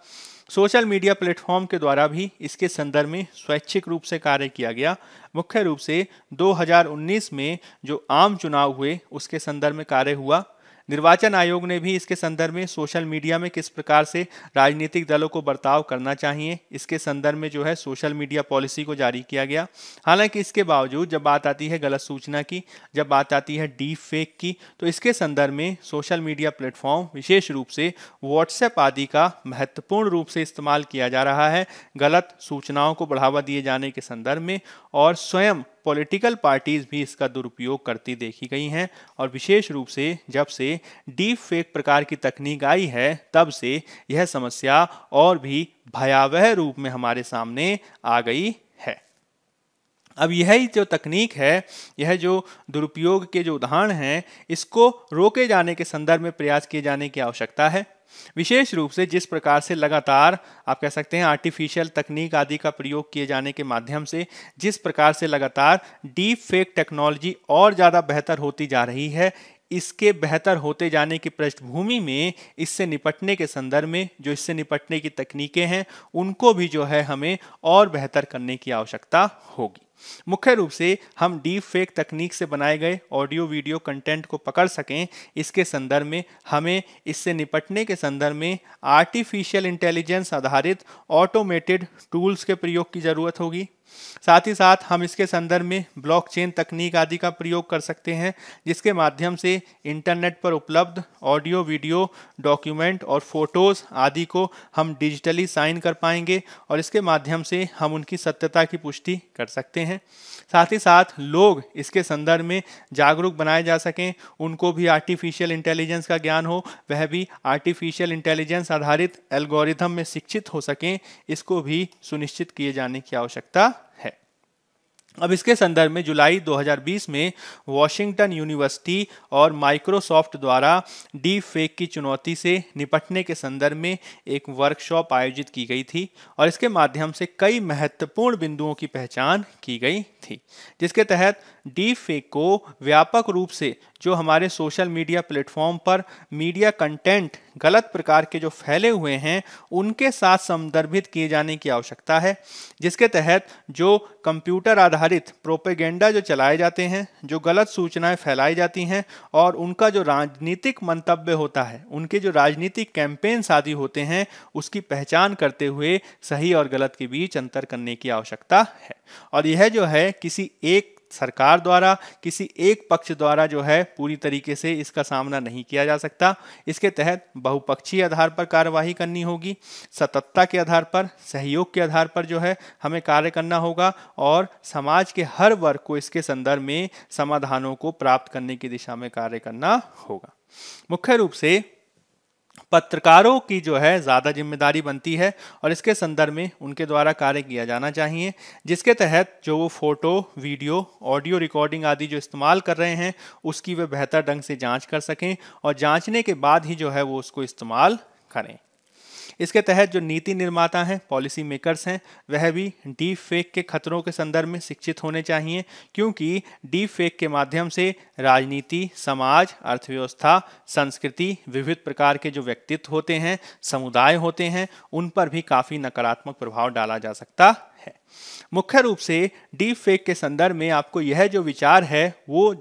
सोशल मीडिया प्लेटफॉर्म के द्वारा भी इसके संदर्भ में स्वैच्छिक रूप से कार्य किया गया मुख्य रूप से 2019 में जो आम चुनाव हुए उसके संदर्भ में कार्य हुआ निर्वाचन आयोग ने भी इसके संदर्भ में सोशल मीडिया में किस प्रकार से राजनीतिक दलों को बर्ताव करना चाहिए इसके संदर्भ में जो है सोशल मीडिया पॉलिसी को जारी किया गया हालांकि इसके बावजूद जब बात आती है गलत सूचना की जब बात आती है डीप फेक की तो इसके संदर्भ में सोशल मीडिया प्लेटफॉर्म विशेष रूप से व्हाट्सएप आदि का महत्वपूर्ण रूप से इस्तेमाल किया जा रहा है गलत सूचनाओं को बढ़ावा दिए जाने के संदर्भ में और स्वयं पॉलिटिकल पार्टीज भी इसका दुरुपयोग करती देखी गई हैं और विशेष रूप से जब से डीप फेक प्रकार की तकनीक आई है तब से यह समस्या और भी भयावह रूप में हमारे सामने आ गई है अब यह जो तकनीक है यह जो दुरुपयोग के जो उदाहरण हैं इसको रोके जाने के संदर्भ में प्रयास किए जाने की आवश्यकता है विशेष रूप से जिस प्रकार से लगातार आप कह सकते हैं आर्टिफिशियल तकनीक आदि का प्रयोग किए जाने के माध्यम से जिस प्रकार से लगातार डीप फेक टेक्नोलॉजी और ज़्यादा बेहतर होती जा रही है इसके बेहतर होते जाने की पृष्ठभूमि में इससे निपटने के संदर्भ में जो इससे निपटने की तकनीकें हैं उनको भी जो है हमें और बेहतर करने की आवश्यकता होगी मुख्य रूप से हम डीप फेक तकनीक से बनाए गए ऑडियो वीडियो कंटेंट को पकड़ सकें इसके संदर्भ में हमें इससे निपटने के संदर्भ में आर्टिफिशियल इंटेलिजेंस आधारित ऑटोमेटेड टूल्स के प्रयोग की ज़रूरत होगी साथ ही साथ हम इसके संदर्भ में ब्लॉकचेन तकनीक आदि का प्रयोग कर सकते हैं जिसके माध्यम से इंटरनेट पर उपलब्ध ऑडियो वीडियो डॉक्यूमेंट और फोटोज़ आदि को हम डिजिटली साइन कर पाएंगे और इसके माध्यम से हम उनकी सत्यता की पुष्टि कर सकते हैं साथ ही साथ लोग इसके संदर्भ में जागरूक बनाए जा सकें उनको भी आर्टिफिशियल इंटेलिजेंस का ज्ञान हो वह भी आर्टिफिशियल इंटेलिजेंस आधारित एल्गोरिथम में शिक्षित हो सकें इसको भी सुनिश्चित किए जाने की आवश्यकता अब इसके संदर्भ में जुलाई 2020 में वॉशिंगटन यूनिवर्सिटी और माइक्रोसॉफ्ट द्वारा डी फेक की चुनौती से निपटने के संदर्भ में एक वर्कशॉप आयोजित की गई थी और इसके माध्यम से कई महत्वपूर्ण बिंदुओं की पहचान की गई थी जिसके तहत डीप फेक को व्यापक रूप से जो हमारे सोशल मीडिया प्लेटफॉर्म पर मीडिया कंटेंट गलत प्रकार के जो फैले हुए हैं उनके साथ संदर्भित किए जाने की आवश्यकता है जिसके तहत जो कंप्यूटर आधारित प्रोपेगेंडा जो चलाए जाते हैं जो गलत सूचनाएं फैलाई जाती हैं और उनका जो राजनीतिक मंतव्य होता है उनके जो राजनीतिक कैंपेन्स आदि होते हैं उसकी पहचान करते हुए सही और गलत के बीच अंतर करने की आवश्यकता है और यह जो है किसी एक सरकार द्वारा किसी एक पक्ष द्वारा जो है पूरी तरीके से इसका सामना नहीं किया जा सकता इसके तहत बहुपक्षीय आधार पर कार्यवाही करनी होगी सतत्ता के आधार पर सहयोग के आधार पर जो है हमें कार्य करना होगा और समाज के हर वर्ग को इसके संदर्भ में समाधानों को प्राप्त करने की दिशा में कार्य करना होगा मुख्य रूप से पत्रकारों की जो है ज़्यादा जिम्मेदारी बनती है और इसके संदर्भ में उनके द्वारा कार्य किया जाना चाहिए जिसके तहत जो वो फोटो वीडियो ऑडियो रिकॉर्डिंग आदि जो इस्तेमाल कर रहे हैं उसकी वे बेहतर ढंग से जांच कर सकें और जांचने के बाद ही जो है वो उसको इस्तेमाल करें इसके तहत जो नीति निर्माता हैं पॉलिसी मेकर्स हैं वह भी डीप फेक के खतरों के संदर्भ में शिक्षित होने चाहिए क्योंकि डीप फेक के माध्यम से राजनीति समाज अर्थव्यवस्था संस्कृति विविध प्रकार के जो व्यक्तित्व होते हैं समुदाय होते हैं उन पर भी काफ़ी नकारात्मक प्रभाव डाला जा सकता है मुख्य रूप से डीप फेक के संदर्भ में आपको यह जो विचार है वो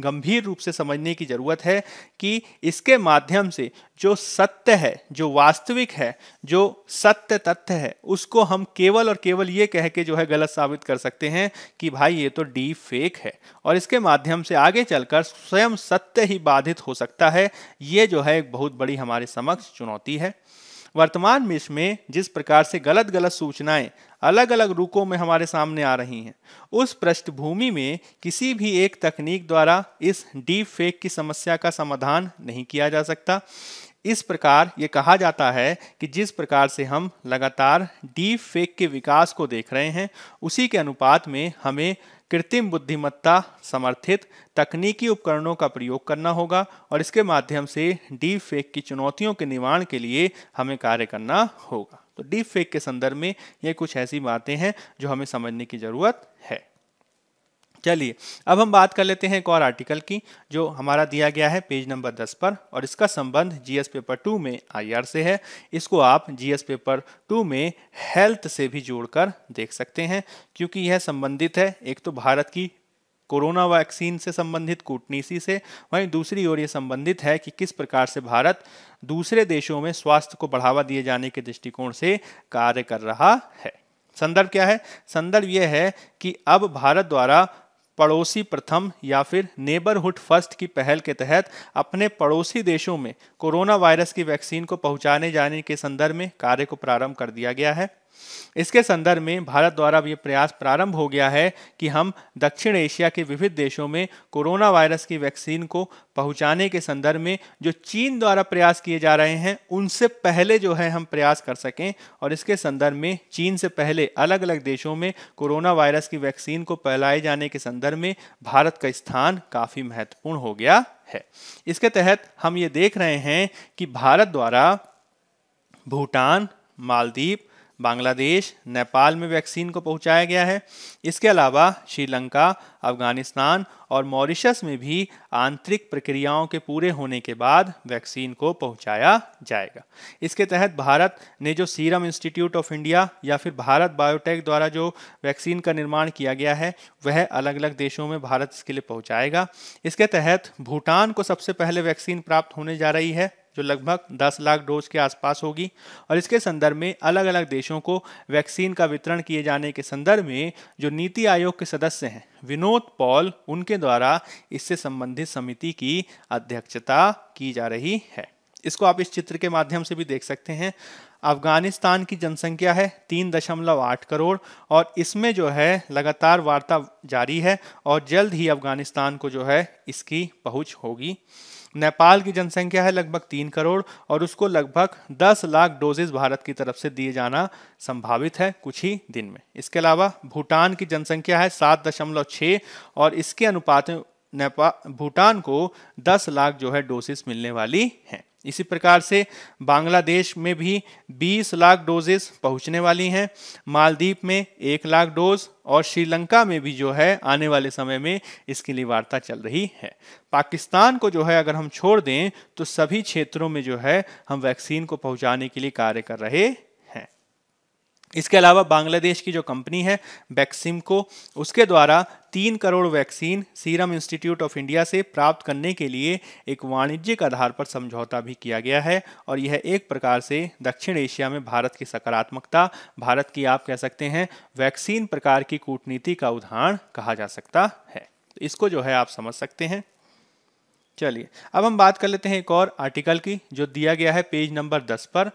गंभीर रूप से समझने की ज़रूरत है कि इसके माध्यम से जो सत्य है जो वास्तविक है जो सत्य तथ्य है उसको हम केवल और केवल ये कह के जो है गलत साबित कर सकते हैं कि भाई ये तो डी फेक है और इसके माध्यम से आगे चलकर स्वयं सत्य ही बाधित हो सकता है ये जो है एक बहुत बड़ी हमारे समक्ष चुनौती है वर्तमान में इसमें जिस प्रकार से गलत गलत सूचनाएं अलग अलग रूपों में हमारे सामने आ रही हैं उस पृष्ठभूमि में किसी भी एक तकनीक द्वारा इस डीप फेक की समस्या का समाधान नहीं किया जा सकता इस प्रकार ये कहा जाता है कि जिस प्रकार से हम लगातार डीप फेक के विकास को देख रहे हैं उसी के अनुपात में हमें कृत्रिम बुद्धिमत्ता समर्थित तकनीकी उपकरणों का प्रयोग करना होगा और इसके माध्यम से डीप फेक की चुनौतियों के निवारण के लिए हमें कार्य करना होगा तो डीप फेक के संदर्भ में ये कुछ ऐसी बातें हैं जो हमें समझने की जरूरत है चलिए अब हम बात कर लेते हैं एक और आर्टिकल की जो हमारा दिया गया है पेज नंबर दस पर और इसका संबंध जीएस पेपर टू में आईआर से है इसको आप जीएस पेपर टू में हेल्थ से भी जोड़कर देख सकते हैं क्योंकि यह संबंधित है एक तो भारत की कोरोना वैक्सीन से संबंधित कूटनीति से वहीं दूसरी ओर ये संबंधित है कि किस प्रकार से भारत दूसरे देशों में स्वास्थ्य को बढ़ावा दिए जाने के दृष्टिकोण से कार्य कर रहा है संदर्भ क्या है संदर्भ यह है कि अब भारत द्वारा पड़ोसी प्रथम या फिर नेबरहुड फर्स्ट की पहल के तहत अपने पड़ोसी देशों में कोरोना वायरस की वैक्सीन को पहुंचाने जाने के संदर्भ में कार्य को प्रारंभ कर दिया गया है इसके संदर्भ में भारत द्वारा ये प्रयास प्रारंभ हो गया है कि हम दक्षिण एशिया के विविध देशों में कोरोना वायरस की वैक्सीन को पहुंचाने के संदर्भ में जो चीन द्वारा प्रयास किए जा रहे हैं उनसे पहले जो है हम प्रयास कर सकें और इसके संदर्भ में चीन से पहले अलग अलग देशों में कोरोना वायरस की वैक्सीन को फैलाए जाने के संदर्भ में भारत का स्थान काफ़ी महत्वपूर्ण हो गया है इसके तहत हम ये देख रहे हैं कि भारत द्वारा भूटान मालदीव बांग्लादेश नेपाल में वैक्सीन को पहुंचाया गया है इसके अलावा श्रीलंका अफगानिस्तान और मॉरिशस में भी आंतरिक प्रक्रियाओं के पूरे होने के बाद वैक्सीन को पहुंचाया जाएगा इसके तहत भारत ने जो सीरम इंस्टीट्यूट ऑफ इंडिया या फिर भारत बायोटेक द्वारा जो वैक्सीन का निर्माण किया गया है वह अलग अलग देशों में भारत इसके लिए पहुंचाएगा इसके तहत भूटान को सबसे पहले वैक्सीन प्राप्त होने जा रही है जो लगभग 10 लाख डोज के आसपास होगी और इसके संदर्भ में अलग अलग देशों को वैक्सीन का वितरण किए जाने के संदर्भ में जो नीति आयोग के सदस्य हैं विनोद पॉल उनके द्वारा इससे संबंधित समिति की अध्यक्षता की जा रही है इसको आप इस चित्र के माध्यम से भी देख सकते हैं अफगानिस्तान की जनसंख्या है तीन दशमलव आठ करोड़ और इसमें जो है लगातार वार्ता जारी है और जल्द ही अफगानिस्तान को जो है इसकी पहुंच होगी नेपाल की जनसंख्या है लगभग तीन करोड़ और उसको लगभग दस लाख डोजेज भारत की तरफ से दिए जाना संभावित है कुछ ही दिन में इसके अलावा भूटान की जनसंख्या है सात दशमलव छः और इसके अनुपात नेपाल भूटान को दस लाख जो है डोसेस मिलने वाली हैं इसी प्रकार से बांग्लादेश में भी 20 लाख डोजेस पहुंचने वाली हैं मालदीप में एक लाख डोज और श्रीलंका में भी जो है आने वाले समय में इसके लिए वार्ता चल रही है पाकिस्तान को जो है अगर हम छोड़ दें तो सभी क्षेत्रों में जो है हम वैक्सीन को पहुंचाने के लिए कार्य कर रहे इसके अलावा बांग्लादेश की जो कंपनी है वैक्सीम को उसके द्वारा तीन crore vaccine serum institute of India से प्राप्त करने के लिए एक वाणिज्यिक आधार पर समझौता भी किया गया है और यह एक प्रकार से दक्षिण एशिया में भारत की सकारात्मकता भारत की आप कह सकते हैं वैक्सीन प्रकार की कूटनीति का उदाहरण कहा जा सकता है तो इसको जो है आप समझ सकते हैं चलिए अब हम बात कर लेते हैं एक और आर्टिकल की जो दिया गया है पेज नंबर 10 पर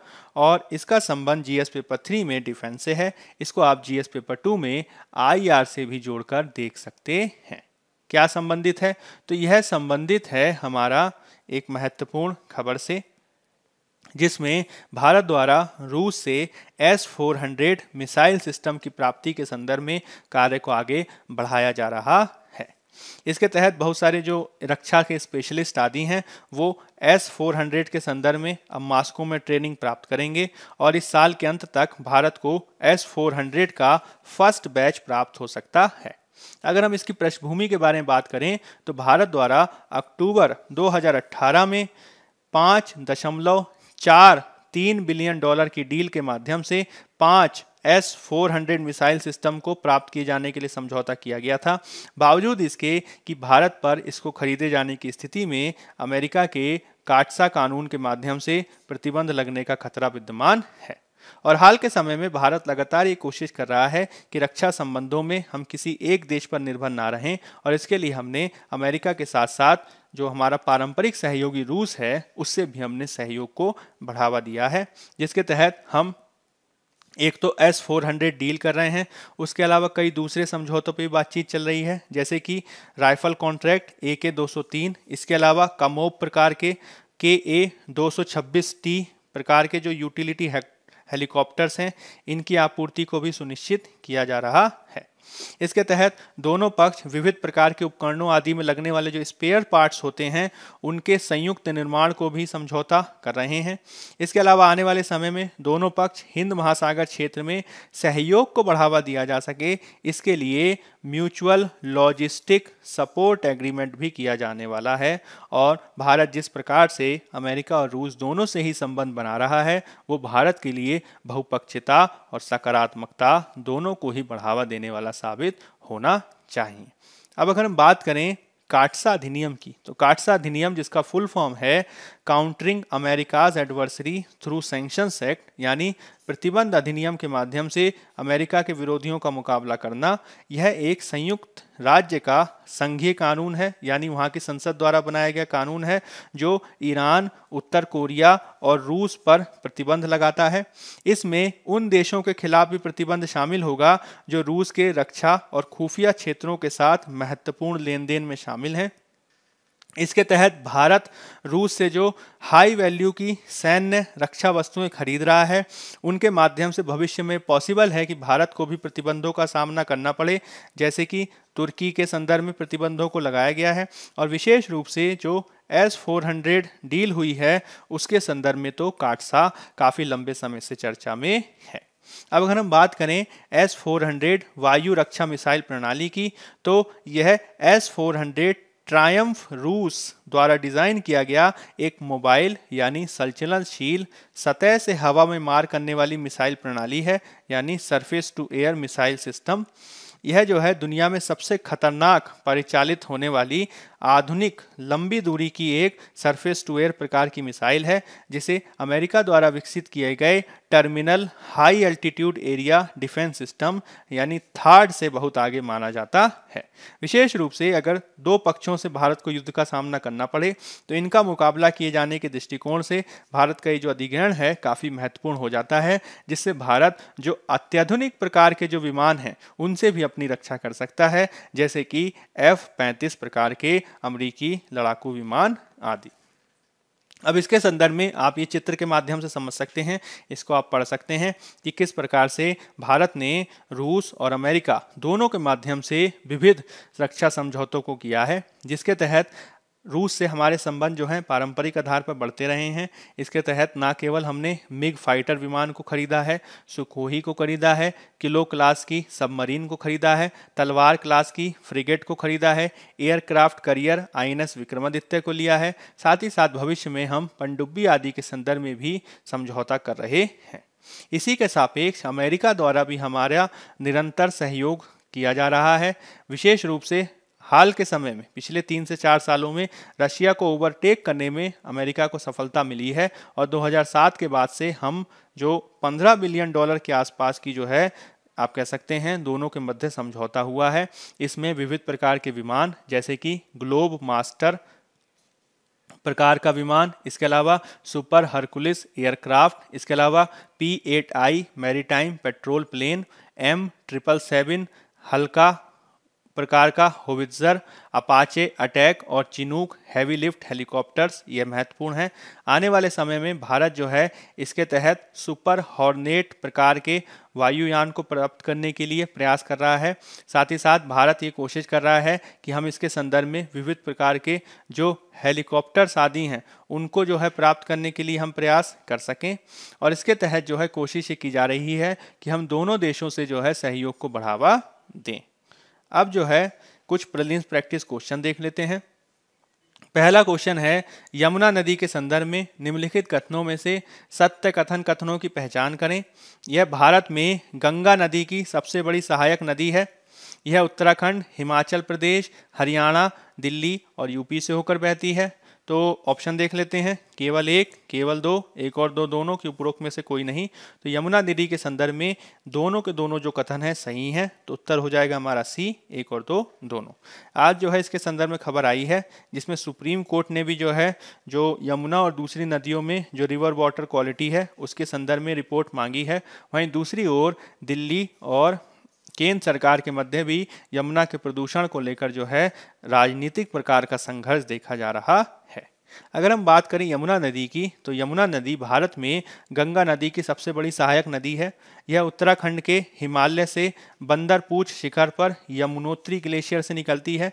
और इसका संबंध जीएस पेपर थ्री में डिफेंस से है इसको आप जीएस पेपर टू में आईआर से भी जोड़कर देख सकते हैं क्या संबंधित है तो यह संबंधित है हमारा एक महत्वपूर्ण खबर से जिसमें भारत द्वारा रूस से एस हंड्रेड मिसाइल सिस्टम की प्राप्ति के संदर्भ में कार्य को आगे बढ़ाया जा रहा इसके तहत बहुत सारे जो रक्षा के स्पेशलिस्ट आदि हैं वो एस फोर हंड्रेड के संदर्भ में अब मास्को में ट्रेनिंग प्राप्त करेंगे और इस साल के अंत तक भारत को एस फोर हंड्रेड का फर्स्ट बैच प्राप्त हो सकता है अगर हम इसकी पृष्ठभूमि के बारे में बात करें तो भारत द्वारा अक्टूबर 2018 में पाँच दशमलव चार तीन बिलियन डॉलर की डील के माध्यम से पाँच एस हंड्रेड मिसाइल सिस्टम को प्राप्त किए जाने के लिए समझौता किया गया था बावजूद इसके कि भारत पर इसको खरीदे जाने की स्थिति में अमेरिका के काटसा कानून के माध्यम से प्रतिबंध लगने का खतरा विद्यमान है और हाल के समय में भारत लगातार ये कोशिश कर रहा है कि रक्षा संबंधों में हम किसी एक देश पर निर्भर ना रहें और इसके लिए हमने अमेरिका के साथ साथ जो हमारा पारंपरिक सहयोगी रूस है उससे भी हमने सहयोग को बढ़ावा दिया है जिसके तहत हम एक तो एस फोर हंड्रेड डील कर रहे हैं उसके अलावा कई दूसरे समझौतों पर बातचीत चल रही है जैसे कि राइफल कॉन्ट्रैक्ट ए के दो सौ तीन इसके अलावा कमोब प्रकार के के ए दो सौ छब्बीस टी प्रकार के जो यूटिलिटी हेलीकॉप्टर्स हैं इनकी आपूर्ति को भी सुनिश्चित किया जा रहा है इसके तहत दोनों पक्ष विविध प्रकार के उपकरणों आदि में लगने वाले जो स्पेयर पार्ट्स होते हैं उनके संयुक्त निर्माण को भी समझौता कर रहे हैं इसके अलावा आने वाले समय में दोनों पक्ष हिंद महासागर क्षेत्र में सहयोग को बढ़ावा दिया जा सके इसके लिए म्यूचुअल लॉजिस्टिक सपोर्ट एग्रीमेंट भी किया जाने वाला है और भारत जिस प्रकार से अमेरिका और रूस दोनों से ही संबंध बना रहा है वो भारत के लिए बहुपक्षता और सकारात्मकता दोनों को ही बढ़ावा देने वाला साबित होना चाहिए अब अगर हम बात करें काटसा अधिनियम की तो काटसा अधिनियम जिसका फुल फॉर्म है countering America's adversaries through sanctions act यानी प्रतिबंध अधिनियम के माध्यम से अमेरिका के विरोधियों का मुकाबला करना यह एक संयुक्त राज्य का संघीय कानून है यानी वहाँ की संसद द्वारा बनाया गया कानून है जो ईरान उत्तर कोरिया और रूस पर प्रतिबंध लगाता है इसमें उन देशों के खिलाफ भी प्रतिबंध शामिल होगा जो रूस के रक्षा और खुफिया क्षेत्रों के साथ महत्वपूर्ण लेन देन में शामिल हैं इसके तहत भारत रूस से जो हाई वैल्यू की सैन्य रक्षा वस्तुएं खरीद रहा है उनके माध्यम से भविष्य में पॉसिबल है कि भारत को भी प्रतिबंधों का सामना करना पड़े जैसे कि तुर्की के संदर्भ में प्रतिबंधों को लगाया गया है और विशेष रूप से जो एस फोर हंड्रेड डील हुई है उसके संदर्भ में तो काटसा काफ़ी लंबे समय से चर्चा में है अब अगर हम बात करें एस फोर हंड्रेड वायु रक्षा मिसाइल प्रणाली की तो यह एस फोर हंड्रेड ट्रायम्फ रूस द्वारा डिजाइन किया गया एक मोबाइल यानी संचलनशील सतह से हवा में मार करने वाली मिसाइल प्रणाली है यानी surface to air missile system यह जो है दुनिया में सबसे खतरनाक परिचालित होने वाली आधुनिक लंबी दूरी की एक सरफेस टू एयर प्रकार की मिसाइल है जिसे अमेरिका द्वारा विकसित किए गए terminal high altitude area defence system यानी थार्ड से बहुत आगे माना जाता है विशेष रूप से अगर दो पक्षों से भारत को युद्ध का सामना करना पड़े तो इनका मुकाबला किए जाने के दृष्टिकोण से भारत का ये जो अधिग्रहण है काफ़ी महत्वपूर्ण हो जाता है जिससे भारत जो अत्याधुनिक प्रकार के जो विमान हैं उनसे भी अपनी रक्षा कर सकता है जैसे कि एफ पैंतीस प्रकार के अमरीकी लड़ाकू विमान आदि अब इसके संदर्भ में आप ये चित्र के माध्यम से समझ सकते हैं इसको आप पढ़ सकते हैं कि किस प्रकार से भारत ने रूस और अमेरिका दोनों के माध्यम से विविध रक्षा समझौतों को किया है जिसके तहत रूस से हमारे संबंध जो हैं पारंपरिक आधार पर बढ़ते रहे हैं इसके तहत ना केवल हमने मिग फाइटर विमान को खरीदा है सुखोही को खरीदा है किलो क्लास की सबमरीन को खरीदा है तलवार क्लास की फ्रिगेट को खरीदा है एयरक्राफ्ट करियर आई विक्रमादित्य को लिया है साथ ही साथ भविष्य में हम पनडुब्बी आदि के संदर्भ में भी समझौता कर रहे हैं इसी के सापेक्ष अमेरिका द्वारा भी हमारा निरंतर सहयोग किया जा रहा है विशेष रूप से हाल के समय में पिछले तीन से चार सालों में रशिया को ओवरटेक करने में अमेरिका को सफलता मिली है और 2007 के बाद से हम जो 15 बिलियन डॉलर के आसपास की जो है आप कह सकते हैं दोनों के मध्य समझौता हुआ है इसमें विविध प्रकार के विमान जैसे कि ग्लोब मास्टर प्रकार का विमान इसके अलावा सुपर हरकुलिस एयरक्राफ्ट इसके अलावा P eight I maritime patrol plane M triple seven हल्का प्रकार का होविजर अपाचे अटैक और चिनूक हैवी लिफ्ट हेलीकॉप्टर्स ये महत्वपूर्ण हैं आने वाले समय में भारत जो है इसके तहत सुपर हॉर्नेट प्रकार के वायुयान को प्राप्त करने के लिए प्रयास कर रहा है साथ ही साथ भारत ये कोशिश कर रहा है कि हम इसके संदर्भ में विविध प्रकार के जो हेलीकॉप्टर्स आदि हैं उनको जो है प्राप्त करने के लिए हम प्रयास कर सकें और इसके तहत जो है कोशिश ये की जा रही है कि हम दोनों देशों से जो है सहयोग को बढ़ावा दें अब जो है कुछ प्रलिंस प्रैक्टिस क्वेश्चन देख लेते हैं पहला क्वेश्चन है यमुना नदी के संदर्भ में निम्नलिखित कथनों में से सत्य कथन कथनों की पहचान करें यह भारत में गंगा नदी की सबसे बड़ी सहायक नदी है यह उत्तराखंड हिमाचल प्रदेश हरियाणा दिल्ली और यूपी से होकर बहती है तो ऑप्शन देख लेते हैं केवल एक केवल दो एक और दो दोनों की उपरोक्त में से कोई नहीं तो यमुना नदी के संदर्भ में दोनों के दोनों जो कथन है सही हैं तो उत्तर हो जाएगा हमारा सी एक और दो दोनों आज जो है इसके संदर्भ में खबर आई है जिसमें सुप्रीम कोर्ट ने भी जो है जो यमुना और दूसरी नदियों में जो रिवर वाटर क्वालिटी है उसके संदर्भ में रिपोर्ट मांगी है वहीं दूसरी ओर दिल्ली और केंद्र सरकार के मध्य भी यमुना के प्रदूषण को लेकर जो है राजनीतिक प्रकार का संघर्ष देखा जा रहा है अगर हम बात करें यमुना नदी की तो यमुना नदी भारत में गंगा नदी की सबसे बड़ी सहायक नदी है यह उत्तराखंड के हिमालय से बंदरपूछ शिखर पर यमुनोत्री ग्लेशियर से निकलती है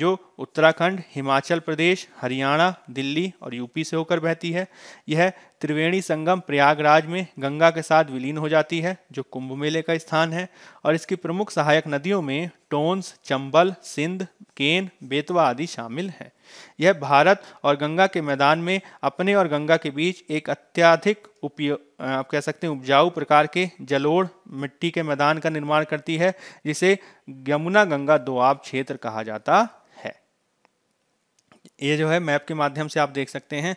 जो उत्तराखंड हिमाचल प्रदेश हरियाणा दिल्ली और यूपी से होकर बहती है यह त्रिवेणी संगम प्रयागराज में गंगा के साथ विलीन हो जाती है जो कुंभ मेले का स्थान है और इसकी प्रमुख सहायक नदियों में टोन्स चंबल सिंध केन बेतवा आदि शामिल हैं यह भारत और गंगा के मैदान में अपने और गंगा के बीच एक अत्याधिक उपयोग आप कह सकते हैं उपजाऊ प्रकार के जलोढ़ मिट्टी के मैदान का निर्माण करती है जिसे यमुना गंगा दोआब क्षेत्र कहा जाता है ये जो है मैप के माध्यम से आप देख सकते हैं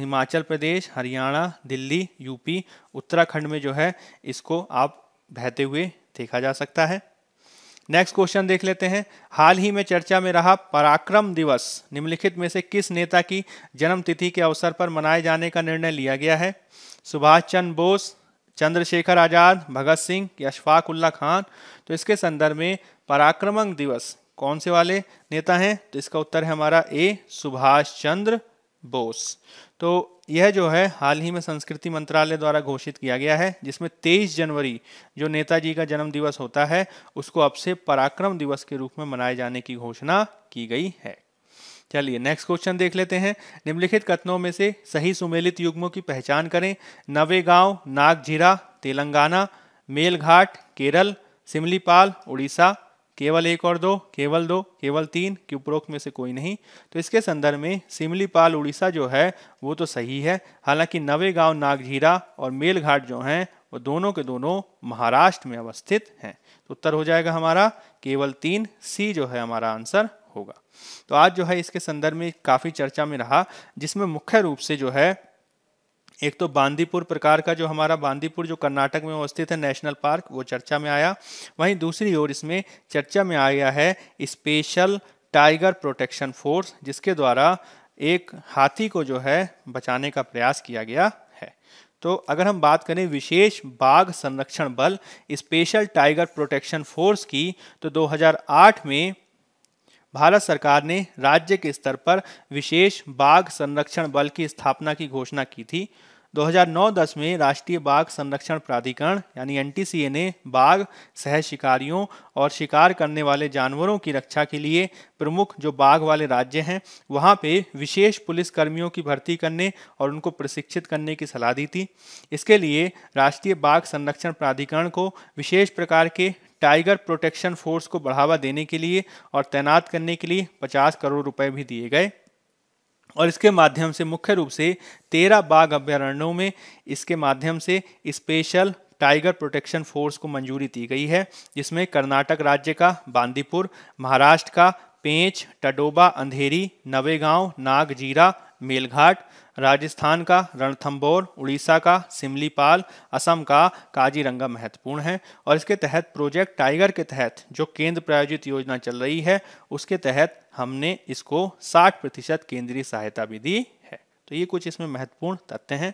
हिमाचल प्रदेश हरियाणा दिल्ली यूपी उत्तराखंड में जो है इसको आप बहते हुए देखा जा सकता है नेक्स्ट क्वेश्चन देख लेते हैं हाल ही में चर्चा में रहा पराक्रम दिवस निम्नलिखित में से किस नेता की जन्मतिथि के अवसर पर मनाए जाने का निर्णय लिया गया है सुभाष चंद्र बोस चंद्रशेखर आज़ाद भगत सिंह या अशफाक उल्ला खान तो इसके संदर्भ में पराक्रमक दिवस कौन से वाले नेता हैं तो इसका उत्तर है हमारा ए सुभाष चंद्र बोस तो यह जो है हाल ही में संस्कृति मंत्रालय द्वारा घोषित किया गया है जिसमें 23 जनवरी जो नेताजी का जन्म दिवस होता है उसको अब से पराक्रम दिवस के रूप में मनाए जाने की घोषणा की गई है चलिए नेक्स्ट क्वेश्चन देख लेते हैं निम्नलिखित कथनों में से सही सुमेलित युग्मों की पहचान करें नवेगांव नागझिरा तेलंगाना मेलघाट केरल सिमलीपाल उड़ीसा केवल एक और दो केवल दो केवल तीन की उपरोक्त में से कोई नहीं तो इसके संदर्भ में सिमलीपाल उड़ीसा जो है वो तो सही है हालांकि नवे गांव नागझीरा और मेलघाट जो हैं वो दोनों के दोनों महाराष्ट्र में अवस्थित हैं तो उत्तर हो जाएगा हमारा केवल तीन सी जो है हमारा आंसर होगा तो आज जो है इसके संदर्भ में काफ़ी चर्चा में रहा जिसमें मुख्य रूप से जो है एक तो बांदीपुर प्रकार का जो हमारा बांदीपुर जो कर्नाटक में अवस्थित है नेशनल पार्क वो चर्चा में आया वहीं दूसरी ओर इसमें चर्चा में आया है स्पेशल टाइगर प्रोटेक्शन फोर्स जिसके द्वारा एक हाथी को जो है बचाने का प्रयास किया गया है तो अगर हम बात करें विशेष बाघ संरक्षण बल स्पेशल टाइगर प्रोटेक्शन फोर्स की तो 2008 में भारत सरकार ने राज्य के स्तर पर विशेष बाघ संरक्षण बल की स्थापना की घोषणा की थी 2009-10 में राष्ट्रीय बाघ संरक्षण प्राधिकरण यानी एन ने बाघ सह शिकारियों और शिकार करने वाले जानवरों की रक्षा के लिए प्रमुख जो बाघ वाले राज्य हैं वहाँ पे विशेष पुलिस कर्मियों की भर्ती करने और उनको प्रशिक्षित करने की सलाह दी थी इसके लिए राष्ट्रीय बाघ संरक्षण प्राधिकरण को विशेष प्रकार के टाइगर प्रोटेक्शन फोर्स को बढ़ावा देने के लिए और तैनात करने के लिए 50 करोड़ रुपए भी दिए गए और इसके माध्यम से मुख्य रूप से तेरह बाघ अभ्यारण्यों में इसके माध्यम से स्पेशल टाइगर प्रोटेक्शन फोर्स को मंजूरी दी गई है जिसमें कर्नाटक राज्य का बांदीपुर महाराष्ट्र का पेंच टडोबा अंधेरी नवेगांव नागजीरा मेलघाट राजस्थान का रणथंबोर उड़ीसा का सिमलीपाल असम का काजीरंगा महत्वपूर्ण है और इसके तहत प्रोजेक्ट टाइगर के तहत जो केंद्र प्रायोजित योजना चल रही है उसके तहत हमने इसको 60 प्रतिशत केंद्रीय सहायता भी दी है तो ये कुछ इसमें महत्वपूर्ण तथ्य हैं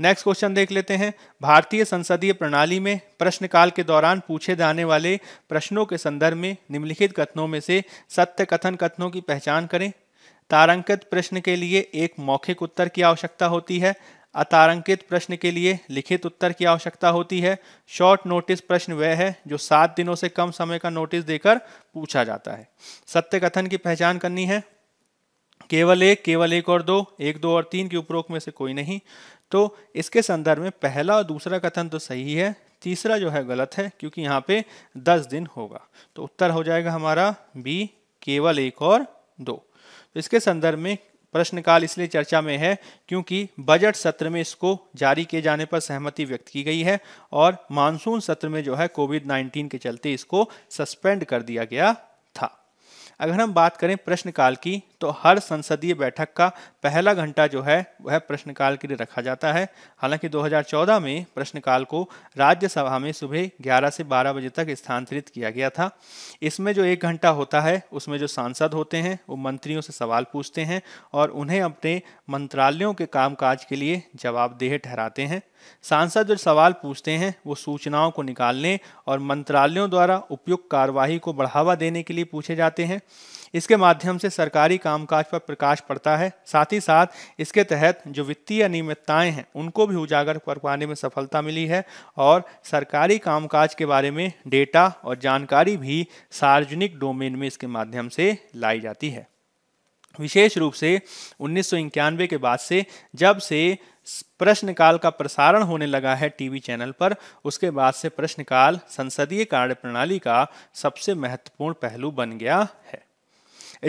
नेक्स्ट क्वेश्चन देख लेते हैं भारतीय संसदीय प्रणाली में प्रश्नकाल के दौरान पूछे जाने वाले प्रश्नों के संदर्भ में निम्नलिखित कथनों में से सत्य कथन कथनों की पहचान करें तारांकित प्रश्न के लिए एक मौखिक उत्तर की आवश्यकता होती है अतारंकित प्रश्न के लिए लिखित उत्तर की आवश्यकता होती है शॉर्ट नोटिस प्रश्न वह है जो सात दिनों से कम समय का नोटिस देकर पूछा जाता है सत्य कथन की पहचान करनी है केवल एक केवल एक और दो एक दो और तीन के उपरोक्त में से कोई नहीं तो इसके संदर्भ में पहला और दूसरा कथन तो सही है तीसरा जो है गलत है क्योंकि यहाँ पे दस दिन होगा तो उत्तर हो जाएगा हमारा बी केवल एक और दो तो इसके संदर्भ में प्रश्नकाल इसलिए चर्चा में है क्योंकि बजट सत्र में इसको जारी किए जाने पर सहमति व्यक्त की गई है और मानसून सत्र में जो है कोविड 19 के चलते इसको सस्पेंड कर दिया गया था अगर हम बात करें प्रश्नकाल की तो हर संसदीय बैठक का पहला घंटा जो है वह प्रश्नकाल के लिए रखा जाता है हालांकि 2014 में प्रश्नकाल को राज्यसभा में सुबह 11 से 12 बजे तक स्थानांतरित किया गया था इसमें जो एक घंटा होता है उसमें जो सांसद होते हैं वो मंत्रियों से सवाल पूछते हैं और उन्हें अपने मंत्रालयों के कामकाज के लिए जवाबदेह ठहराते हैं सांसद जो सवाल पूछते हैं वो सूचनाओं को निकालने और मंत्रालयों द्वारा उपयुक्त कार्यवाही को बढ़ावा देने के लिए पूछे जाते हैं इसके माध्यम से सरकारी कामकाज पर प्रकाश पड़ता है साथ ही साथ इसके तहत जो वित्तीय अनियमितताएं हैं उनको भी उजागर कर पाने में सफलता मिली है और सरकारी कामकाज के बारे में डेटा और जानकारी भी सार्वजनिक डोमेन में इसके माध्यम से लाई जाती है विशेष रूप से उन्नीस के बाद से जब से प्रश्नकाल का प्रसारण होने लगा है टीवी चैनल पर उसके बाद से प्रश्नकाल संसदीय कार्य प्रणाली का सबसे महत्वपूर्ण पहलू बन गया है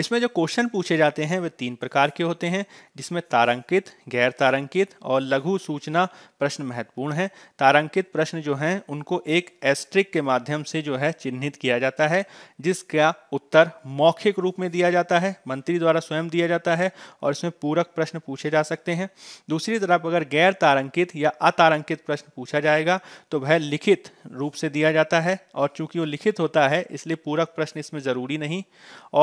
इसमें जो क्वेश्चन पूछे जाते हैं वे तीन प्रकार के होते हैं जिसमें तारंकित गैर तारंकित और लघु सूचना प्रश्न महत्वपूर्ण है तारंकित प्रश्न जो हैं उनको एक एस्ट्रिक के माध्यम से जो है चिन्हित किया जाता है जिसका उत्तर मौखिक रूप में दिया जाता है मंत्री द्वारा स्वयं दिया जाता है और इसमें पूरक प्रश्न पूछे जा सकते हैं दूसरी तरफ अगर गैर तारंकित या अतारंकित प्रश्न पूछा जाएगा तो वह लिखित रूप से दिया जाता है और चूंकि वो लिखित होता है इसलिए पूरक प्रश्न इसमें ज़रूरी नहीं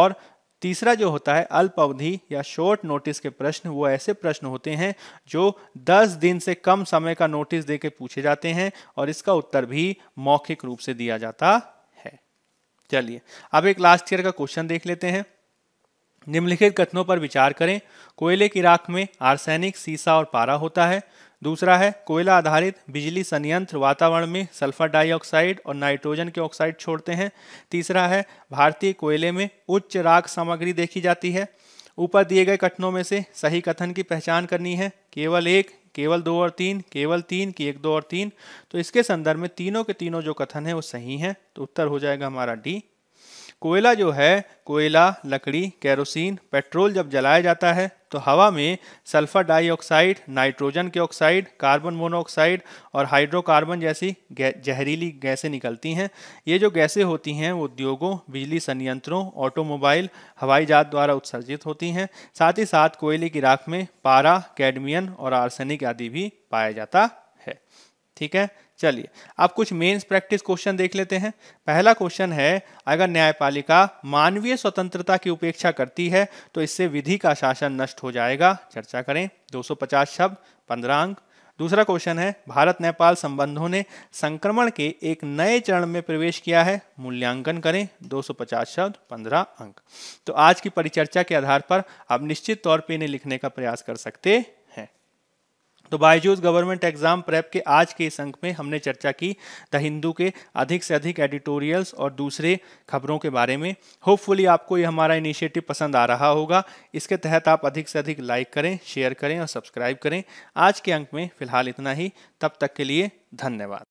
और तीसरा जो होता है अल्प अवधि या शॉर्ट नोटिस के प्रश्न वो ऐसे प्रश्न होते हैं जो 10 दिन से कम समय का नोटिस दे के पूछे जाते हैं और इसका उत्तर भी मौखिक रूप से दिया जाता है चलिए अब एक लास्ट ईयर का क्वेश्चन देख लेते हैं निम्नलिखित कथनों पर विचार करें कोयले की राख में आर्सेनिक सीसा और पारा होता है दूसरा है कोयला आधारित बिजली संयंत्र वातावरण में सल्फर डाइऑक्साइड और नाइट्रोजन के ऑक्साइड छोड़ते हैं तीसरा है भारतीय कोयले में उच्च राख सामग्री देखी जाती है ऊपर दिए गए कथनों में से सही कथन की पहचान करनी है केवल एक केवल दो और तीन केवल तीन की एक दो और तीन तो इसके संदर्भ में तीनों के तीनों जो कथन है वो सही हैं तो उत्तर हो जाएगा हमारा डी कोयला जो है कोयला लकड़ी कैरोसिन पेट्रोल जब जलाया जाता है तो हवा में सल्फर डाइऑक्साइड नाइट्रोजन के ऑक्साइड कार्बन मोनोऑक्साइड और हाइड्रोकार्बन जैसी गै जहरीली गैसें निकलती हैं ये जो गैसें होती हैं वो उद्योगों बिजली संयंत्रों ऑटोमोबाइल हवाई जहाज द्वारा उत्सर्जित होती हैं साथ ही साथ कोयले की राख में पारा कैडमियन और आर्सेनिक आदि भी पाया जाता है ठीक है चलिए अब कुछ मेंस प्रैक्टिस क्वेश्चन देख लेते हैं पहला क्वेश्चन है अगर न्यायपालिका मानवीय स्वतंत्रता की उपेक्षा करती है तो इससे विधि का शासन नष्ट हो जाएगा चर्चा करें 250 शब्द पंद्रह अंक दूसरा क्वेश्चन है भारत नेपाल संबंधों ने संक्रमण के एक नए चरण में प्रवेश किया है मूल्यांकन करें 250 शब्द 15 अंक तो आज की परिचर्चा के आधार पर आप निश्चित तौर पर इन्हें लिखने का प्रयास कर सकते तो बायजूस गवर्नमेंट एग्जाम प्रेप के आज के इस अंक में हमने चर्चा की द हिंदू के अधिक से अधिक एडिटोरियल्स और दूसरे खबरों के बारे में होपफुली आपको ये हमारा इनिशिएटिव पसंद आ रहा होगा इसके तहत आप अधिक से अधिक लाइक करें शेयर करें और सब्सक्राइब करें आज के अंक में फिलहाल इतना ही तब तक के लिए धन्यवाद